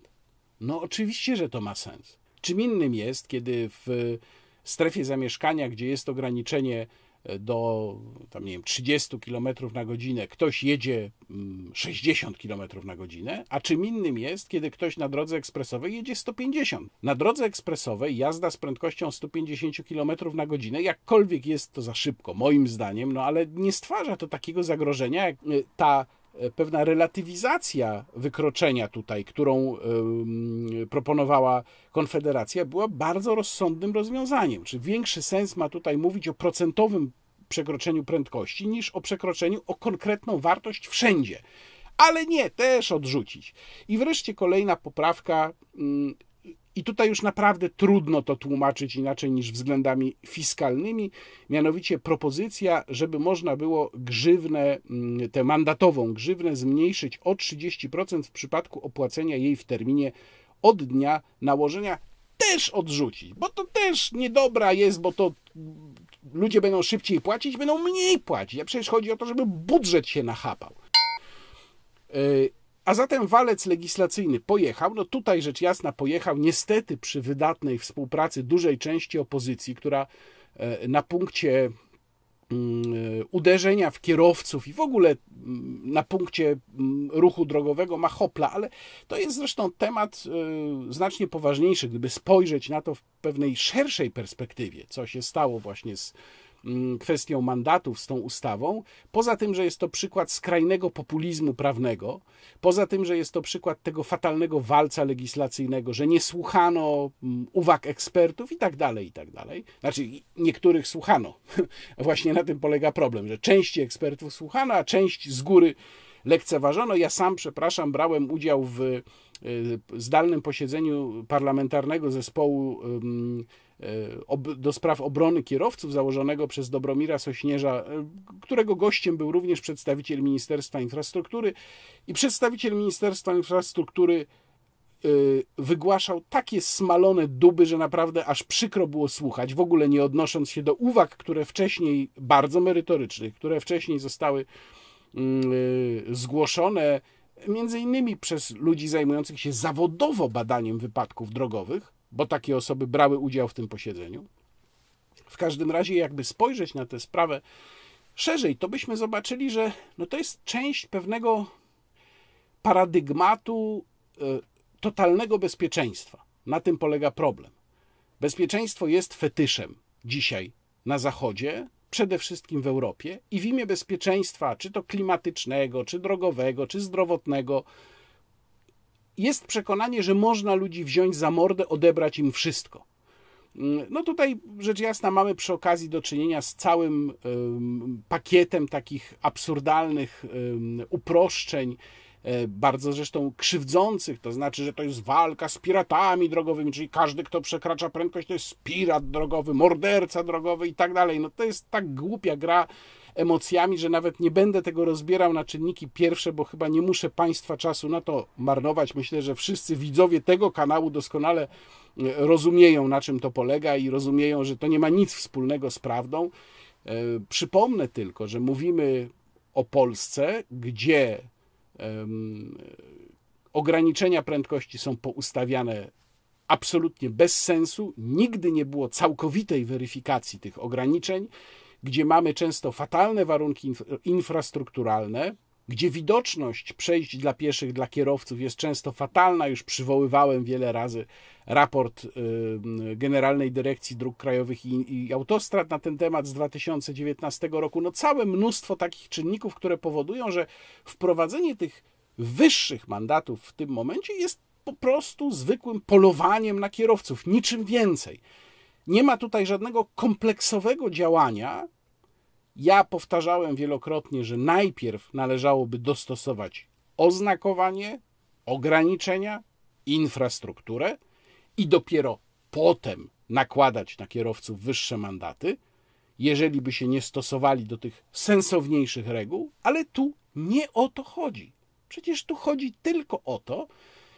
No oczywiście, że to ma sens. Czym innym jest, kiedy w strefie zamieszkania, gdzie jest ograniczenie e, do tam, nie wiem, 30 km na godzinę, ktoś jedzie 60 mm, km na godzinę, a czym innym jest, kiedy ktoś na drodze ekspresowej jedzie 150. Na drodze ekspresowej jazda z prędkością 150 km na godzinę, jakkolwiek jest to za szybko, moim zdaniem, no ale nie stwarza to takiego zagrożenia, jak e, ta E, pewna relatywizacja wykroczenia tutaj, którą proponowała Konfederacja, była bardzo rozsądnym rozwiązaniem. Czy większy sens ma tutaj mówić o procentowym przekroczeniu prędkości niż o przekroczeniu o konkretną wartość wszędzie. Ale nie, też odrzucić. I wreszcie kolejna poprawka mm, i tutaj już naprawdę trudno to tłumaczyć inaczej niż względami fiskalnymi, mianowicie propozycja, żeby można było grzywnę, mm, tę mandatową grzywnę zmniejszyć o 30% w przypadku opłacenia jej w terminie od dnia nałożenia, też odrzucić, bo to też niedobra jest, bo to mm, ludzie będą szybciej płacić, będą mniej płacić. A przecież chodzi o to, żeby budżet się nachapał. Yy, a zatem walec legislacyjny pojechał, no tutaj rzecz jasna pojechał niestety przy wydatnej współpracy dużej części opozycji, która e, na punkcie mm, e, uderzenia w kierowców i w ogóle mm, na punkcie mm, ruchu drogowego ma hopla, ale to jest zresztą temat e, znacznie poważniejszy, gdyby spojrzeć na to w pewnej szerszej perspektywie, co się stało właśnie z Mm, kwestią mandatów z tą ustawą, poza tym, że jest to przykład skrajnego populizmu prawnego, poza tym, że jest to przykład tego fatalnego walca legislacyjnego, że nie słuchano mm, uwag ekspertów i tak dalej, i tak dalej. Znaczy, niektórych słuchano. Właśnie na tym polega problem, że części ekspertów słuchano, a część z góry lekceważono. Ja sam, przepraszam, brałem udział w y, zdalnym posiedzeniu parlamentarnego zespołu E, do spraw obrony kierowców założonego przez Dobromira Sośnierza, e, którego gościem był również przedstawiciel Ministerstwa Infrastruktury i przedstawiciel Ministerstwa Infrastruktury e, wygłaszał takie smalone duby, że naprawdę aż przykro było słuchać, w ogóle nie odnosząc się do uwag, które wcześniej, bardzo merytorycznych, które wcześniej zostały mm, zgłoszone między innymi przez ludzi zajmujących się zawodowo badaniem wypadków drogowych, bo takie osoby brały udział w tym posiedzeniu. W każdym razie, jakby spojrzeć na tę sprawę szerzej, to byśmy zobaczyli, że no to jest część pewnego paradygmatu e, totalnego bezpieczeństwa. Na tym polega problem. Bezpieczeństwo jest fetyszem dzisiaj na Zachodzie, przede wszystkim w Europie, i w imię bezpieczeństwa, czy to klimatycznego, czy drogowego, czy zdrowotnego, jest przekonanie, że można ludzi wziąć za mordę, odebrać im wszystko. Mm, no tutaj rzecz jasna mamy przy okazji do czynienia z całym pakietem takich absurdalnych uproszczeń, e, bardzo zresztą krzywdzących, to znaczy, że to jest walka z piratami drogowymi, czyli każdy, kto przekracza prędkość, to jest pirat drogowy, morderca drogowy i tak dalej. No to jest tak głupia gra, emocjami, że nawet nie będę tego rozbierał na czynniki pierwsze, bo chyba nie muszę Państwa czasu na to marnować. Myślę, że wszyscy widzowie tego kanału doskonale e, rozumieją, na czym to polega i rozumieją, że to nie ma nic wspólnego z prawdą. E, przypomnę tylko, że mówimy o Polsce, gdzie um, ograniczenia prędkości są poustawiane absolutnie bez sensu. Nigdy nie było całkowitej weryfikacji tych ograniczeń gdzie mamy często fatalne warunki infrastrukturalne, gdzie widoczność przejść dla pieszych, dla kierowców jest często fatalna. Już przywoływałem wiele razy raport Generalnej Dyrekcji Dróg Krajowych i, Autostrad na ten temat z 2019 roku. No całe mnóstwo takich czynników, które powodują, że wprowadzenie tych wyższych mandatów w tym momencie jest po prostu zwykłym polowaniem na kierowców, niczym więcej. Nie ma tutaj żadnego kompleksowego działania. Ja powtarzałem wielokrotnie, że najpierw należałoby dostosować oznakowanie, ograniczenia, infrastrukturę i dopiero potem nakładać na kierowców wyższe mandaty, jeżeli by się nie stosowali do tych sensowniejszych reguł, ale tu nie o to chodzi. Przecież tu chodzi tylko o to,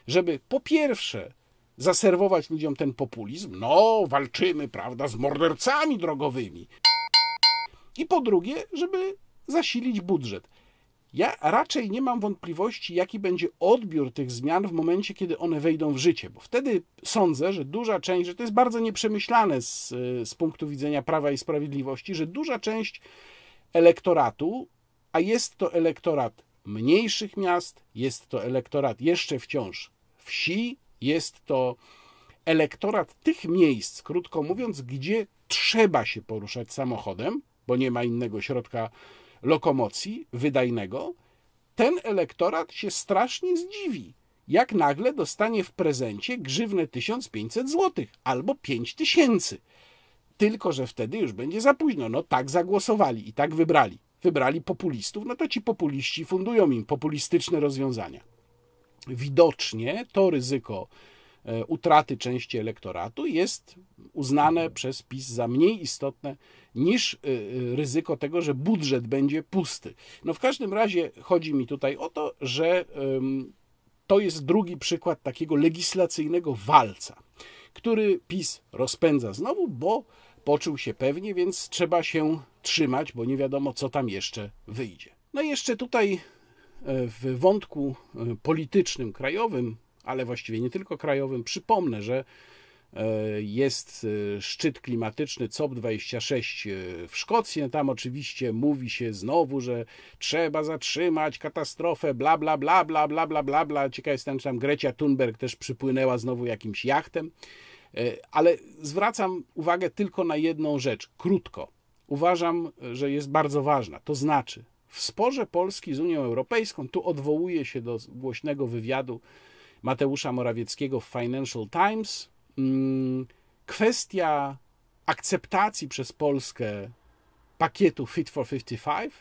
żeby po pierwsze zaserwować ludziom ten populizm. No, walczymy, prawda, z mordercami drogowymi. I po drugie, żeby zasilić budżet. Ja raczej nie mam wątpliwości, jaki będzie odbiór tych zmian w momencie, kiedy one wejdą w życie, bo wtedy sądzę, że duża część, że to jest bardzo nieprzemyślane z, z punktu widzenia prawa i sprawiedliwości, że duża część elektoratu, a jest to elektorat mniejszych miast, jest to elektorat jeszcze wciąż wsi, jest to elektorat tych miejsc, krótko mówiąc, gdzie trzeba się poruszać samochodem, bo nie ma innego środka lokomocji wydajnego. Ten elektorat się strasznie zdziwi, jak nagle dostanie w prezencie grzywne 1500 zł albo 5000. Tylko, że wtedy już będzie za późno. No tak zagłosowali i tak wybrali. Wybrali populistów, no to ci populiści fundują im populistyczne rozwiązania widocznie to ryzyko e, utraty części elektoratu jest uznane przez PiS za mniej istotne niż e, e, ryzyko tego, że budżet będzie pusty. No w każdym razie chodzi mi tutaj o to, że to jest drugi przykład takiego legislacyjnego walca, który PiS rozpędza znowu, bo poczuł się pewnie, więc trzeba się trzymać, bo nie wiadomo, co tam jeszcze wyjdzie. No i jeszcze tutaj w wątku e, politycznym, krajowym, ale właściwie nie tylko krajowym, przypomnę, że e, jest e, szczyt klimatyczny COP26 w Szkocji. No tam oczywiście mówi się znowu, że trzeba zatrzymać katastrofę, bla, bla, bla, bla, bla, bla, bla, bla. Ciekaw jestem, czy tam Grecia Thunberg też przypłynęła znowu jakimś jachtem. Ale zwracam uwagę tylko na jedną rzecz, krótko. Uważam, że jest bardzo ważna. To znaczy, w sporze Polski z Unią Europejską, tu odwołuje się do głośnego wywiadu Mateusza Morawieckiego w Financial Times, mm, kwestia akceptacji przez Polskę pakietu Fit for 55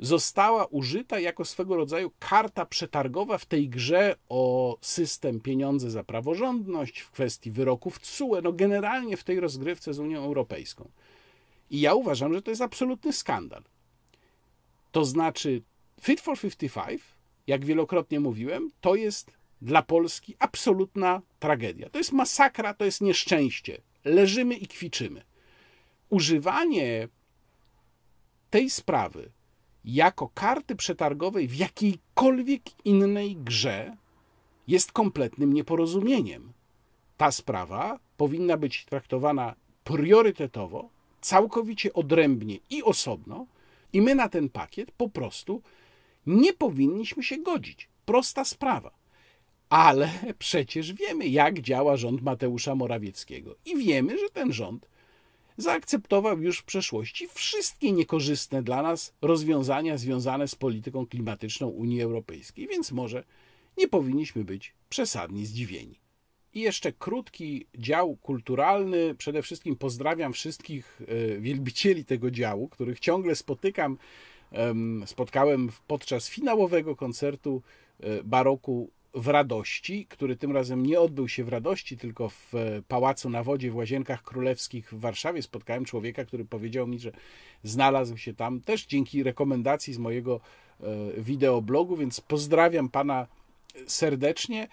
została użyta jako swego rodzaju karta przetargowa w tej grze o system pieniądze za praworządność, w kwestii wyroków CUE, no generalnie w tej rozgrywce z Unią Europejską. I ja uważam, że to jest absolutny skandal. To znaczy, Fit for 55, jak wielokrotnie mówiłem, to jest dla Polski absolutna tragedia. To jest masakra, to jest nieszczęście. Leżymy i kwiczymy. Używanie tej sprawy jako karty przetargowej w jakiejkolwiek innej grze jest kompletnym nieporozumieniem. Ta sprawa powinna być traktowana priorytetowo, całkowicie odrębnie i osobno, i my na ten pakiet po prostu nie powinniśmy się godzić. Prosta sprawa. Ale przecież wiemy, jak działa rząd Mateusza Morawieckiego i wiemy, że ten rząd zaakceptował już w przeszłości wszystkie niekorzystne dla nas rozwiązania związane z polityką klimatyczną Unii Europejskiej, więc może nie powinniśmy być przesadnie zdziwieni. I jeszcze krótki dział kulturalny. Przede wszystkim pozdrawiam wszystkich e, wielbicieli tego działu, których ciągle spotykam. Spotkałem podczas finałowego koncertu e, baroku w Radości, który tym razem nie odbył się w Radości, tylko w e, Pałacu na Wodzie w Łazienkach Królewskich w Warszawie. Spotkałem człowieka, który powiedział mi, że znalazł się tam też dzięki rekomendacji z mojego wideoblogu, więc pozdrawiam pana serdecznie.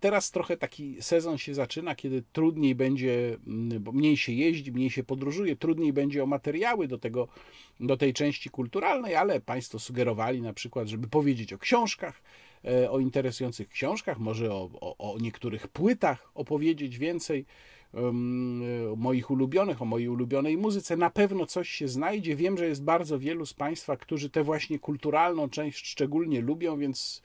Teraz trochę taki sezon się zaczyna, kiedy trudniej będzie, mm, bo mniej się jeździ, mniej się podróżuje, trudniej będzie o materiały do, tego, do tej części kulturalnej, ale Państwo sugerowali na przykład, żeby powiedzieć o książkach, e, o interesujących książkach, może o, o, o niektórych płytach opowiedzieć więcej o moich ulubionych, o mojej ulubionej muzyce. Na pewno coś się znajdzie. Wiem, że jest bardzo wielu z Państwa, którzy tę właśnie kulturalną część szczególnie lubią, więc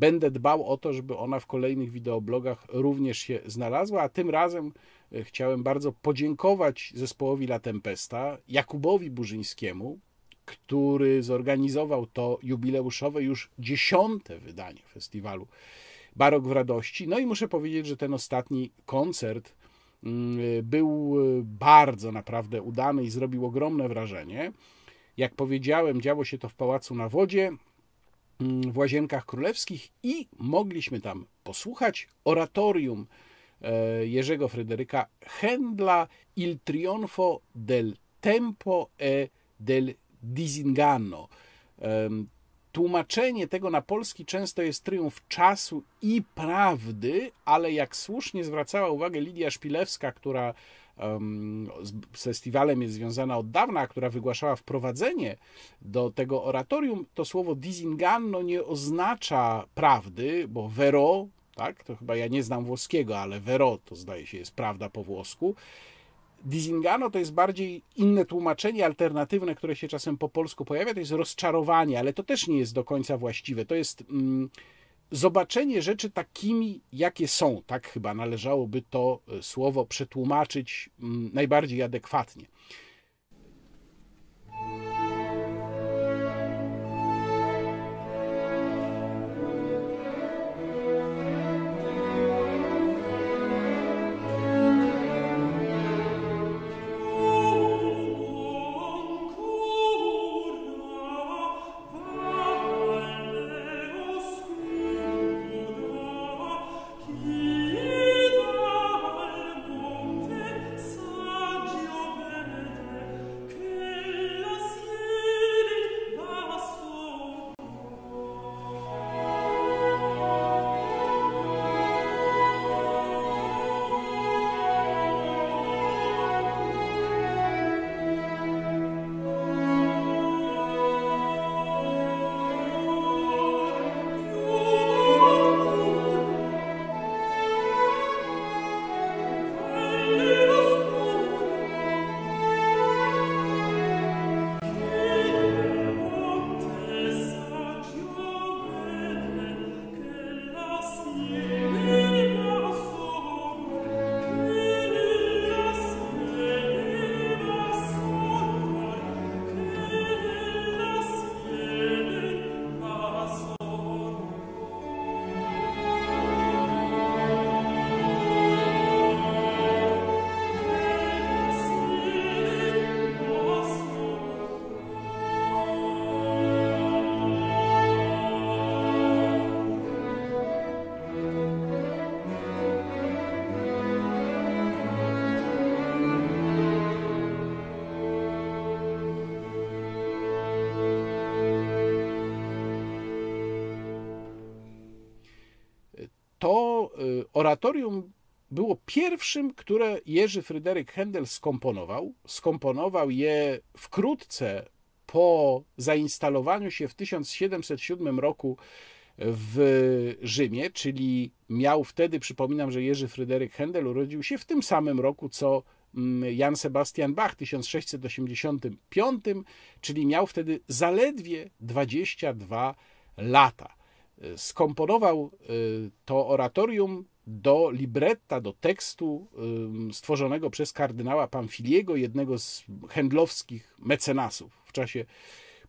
Będę dbał o to, żeby ona w kolejnych wideoblogach również się znalazła, a tym razem e, chciałem bardzo podziękować zespołowi La Tempesta, Jakubowi Burzyńskiemu, który zorganizował to jubileuszowe już dziesiąte wydanie festiwalu Barok w Radości. No i muszę powiedzieć, że ten ostatni koncert mm, e, był e, bardzo naprawdę udany i zrobił ogromne wrażenie. Jak powiedziałem, działo się to w Pałacu na Wodzie. Mm, w Łazienkach Królewskich i mogliśmy tam posłuchać oratorium e, Jerzego Fryderyka Händla Il Trionfo del Tempo e del Disinganno. Tłumaczenie tego na polski często jest triumf czasu i prawdy, ale jak słusznie zwracała uwagę Lidia Szpilewska, która z festiwalem jest związana od dawna, która wygłaszała wprowadzenie do tego oratorium, to słowo disinganno nie oznacza prawdy, bo vero, tak, to chyba ja nie znam włoskiego, ale vero to zdaje się jest prawda po włosku. Disingano to jest bardziej inne tłumaczenie alternatywne, które się czasem po polsku pojawia, to jest rozczarowanie, ale to też nie jest do końca właściwe. To jest. Mm, zobaczenie rzeczy takimi, jakie są, tak chyba należałoby to e, słowo przetłumaczyć mm, najbardziej adekwatnie. oratorium było pierwszym, które Jerzy Fryderyk Händel skomponował. Skomponował je wkrótce po zainstalowaniu się w 1707 roku w Rzymie, czyli miał wtedy, przypominam, że Jerzy Fryderyk Händel urodził się w tym samym roku co mm, Jan Sebastian Bach 1685, czyli miał wtedy zaledwie 22 lata. Skomponował y, to oratorium do libretta, do tekstu stworzonego przez kardynała Pamfiliego, jednego z handlowskich mecenasów w czasie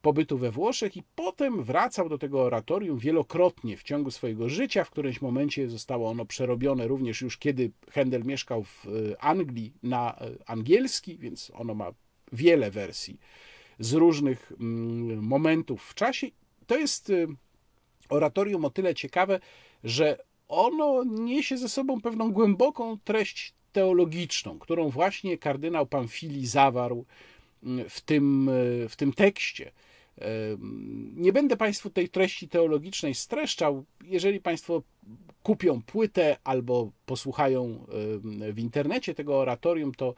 pobytu we Włoszech i potem wracał do tego oratorium wielokrotnie w ciągu swojego życia. W którymś momencie zostało ono przerobione również już kiedy Händel mieszkał w y, Anglii na y, angielski, więc ono ma wiele wersji z różnych momentów w czasie. To jest y, oratorium o tyle ciekawe, że ono niesie ze sobą pewną głęboką treść teologiczną, którą właśnie kardynał Pamfili zawarł mm, w tym, e, w tym tekście. E, nie będę Państwu tej treści teologicznej streszczał. Jeżeli Państwo kupią płytę albo posłuchają e, w internecie tego oratorium, to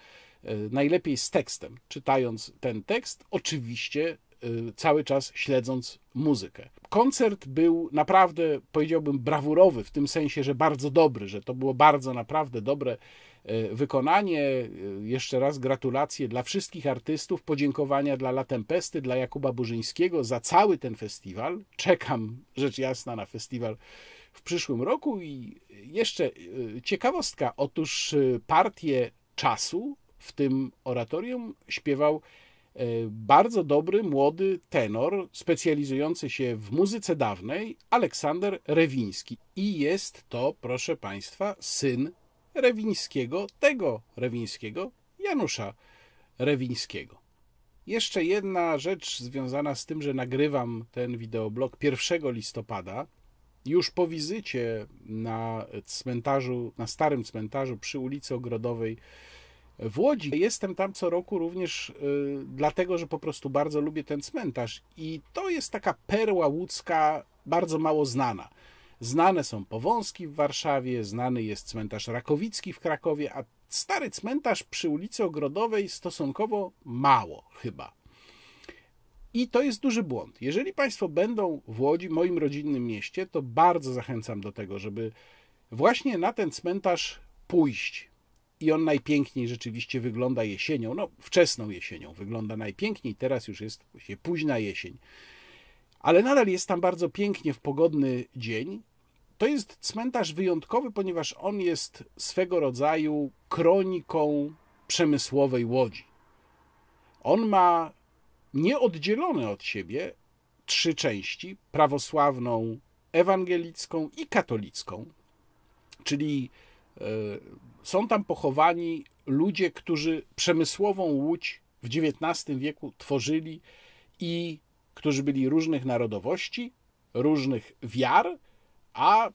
najlepiej z tekstem, czytając ten tekst, oczywiście Y, cały czas śledząc muzykę. Koncert był naprawdę, powiedziałbym, brawurowy, w tym sensie, że bardzo dobry, że to było bardzo naprawdę dobre y, wykonanie. Y, jeszcze raz gratulacje dla wszystkich artystów, podziękowania dla La Tempesty, dla Jakuba Burzyńskiego za cały ten festiwal. Czekam rzecz jasna na festiwal w przyszłym roku i jeszcze ciekawostka. Otóż partię czasu w tym oratorium śpiewał E, bardzo dobry młody tenor specjalizujący się w muzyce dawnej, Aleksander Rewiński. I jest to, proszę Państwa, syn Rewińskiego, tego Rewińskiego, Janusza Rewińskiego. Jeszcze jedna rzecz związana z tym, że nagrywam ten wideoblog 1 listopada. Już po wizycie na cmentarzu, na starym cmentarzu przy ulicy Ogrodowej w Łodzi jestem tam co roku również y, dlatego, że po prostu bardzo lubię ten cmentarz i to jest taka perła łódzka bardzo mało znana. Znane są Powązki w Warszawie, znany jest cmentarz Rakowicki w Krakowie, a stary cmentarz przy ulicy Ogrodowej stosunkowo mało chyba. I to jest duży błąd. Jeżeli Państwo będą w Łodzi, moim rodzinnym mieście, to bardzo zachęcam do tego, żeby właśnie na ten cmentarz pójść i on najpiękniej rzeczywiście wygląda jesienią, no wczesną jesienią wygląda najpiękniej, teraz już jest właśnie późna jesień, ale nadal jest tam bardzo pięknie w pogodny dzień. To jest cmentarz wyjątkowy, ponieważ on jest swego rodzaju kroniką przemysłowej łodzi. On ma nieoddzielone od siebie trzy części: prawosławną, ewangelicką i katolicką, czyli e, są tam pochowani ludzie, którzy przemysłową łódź w XIX wieku tworzyli i którzy byli różnych narodowości, różnych wiar, a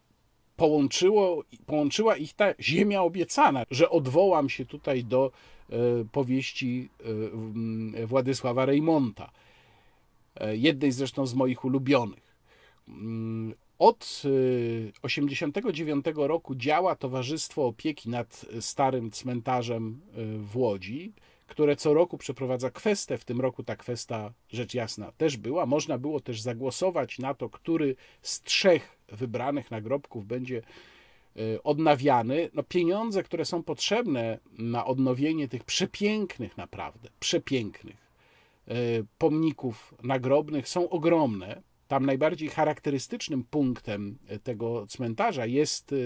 połączyło, połączyła ich ta ziemia obiecana, że odwołam się tutaj do e, powieści e, Władysława Reymonta, e, jednej zresztą z moich ulubionych. Mm, od 1989 y, roku działa Towarzystwo Opieki nad Starym Cmentarzem y, w Łodzi, które co roku przeprowadza kwestę. W tym roku ta kwesta, rzecz jasna, też była. Można było też zagłosować na to, który z trzech wybranych nagrobków będzie y, odnawiany. No pieniądze, które są potrzebne na odnowienie tych przepięknych, naprawdę przepięknych pomników nagrobnych, są ogromne. Tam najbardziej charakterystycznym punktem e, tego cmentarza jest e, e,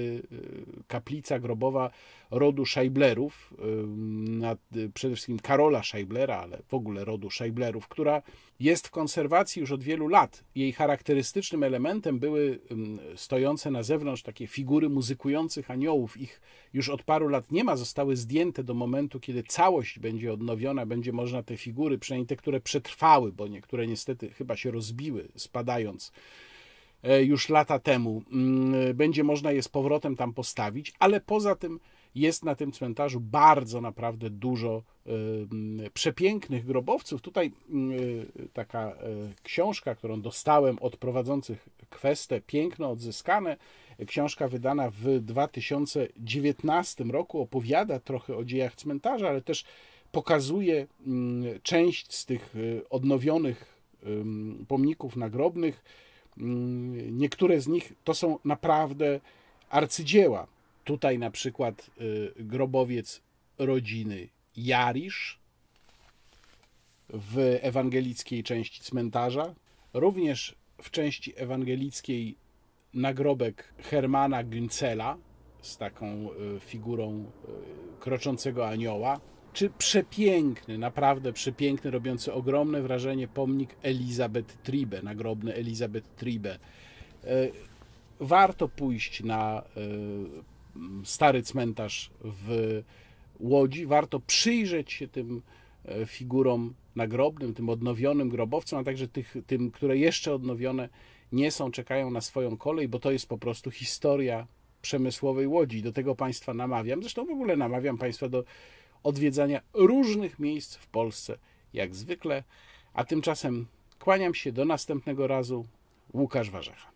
kaplica grobowa rodu Scheiblerów, przede wszystkim Karola Scheiblera, ale w ogóle rodu Scheiblerów, która jest w konserwacji już od wielu lat. Jej charakterystycznym elementem były mm, stojące na zewnątrz takie figury muzykujących aniołów. Ich już od paru lat nie ma, zostały zdjęte do momentu, kiedy całość będzie odnowiona, będzie można te figury, przynajmniej te, które przetrwały, bo niektóre niestety chyba się rozbiły, spadając e, już lata temu, mm, e, będzie można je z powrotem tam postawić, ale poza tym jest na tym cmentarzu bardzo naprawdę dużo przepięknych grobowców. Tutaj mm, e, taka e, książka, którą dostałem od prowadzących kwestę Piękno Odzyskane, książka wydana w 2019 roku, opowiada trochę o dziejach cmentarza, ale też pokazuje mm, część z tych e, odnowionych pomników nagrobnych. Mm, niektóre z nich to są naprawdę arcydzieła. Tutaj na przykład y, grobowiec rodziny Jarisz w ewangelickiej części cmentarza. Również w części ewangelickiej nagrobek Hermana Güncela z taką y, figurą y, kroczącego anioła, czy przepiękny, naprawdę przepiękny, robiący ogromne wrażenie pomnik Elizabeth Tribe, nagrobny Elizabeth Tribe. Warto pójść na stary cmentarz w Łodzi, warto przyjrzeć się tym e, figurom nagrobnym, tym odnowionym grobowcom, a także tych, tym, które jeszcze odnowione nie są, czekają na swoją kolej, bo to jest po prostu historia przemysłowej Łodzi. Do tego Państwa namawiam. Zresztą w ogóle namawiam Państwa do odwiedzania różnych miejsc w Polsce, jak zwykle. A tymczasem kłaniam się do następnego razu. Łukasz Warzecha.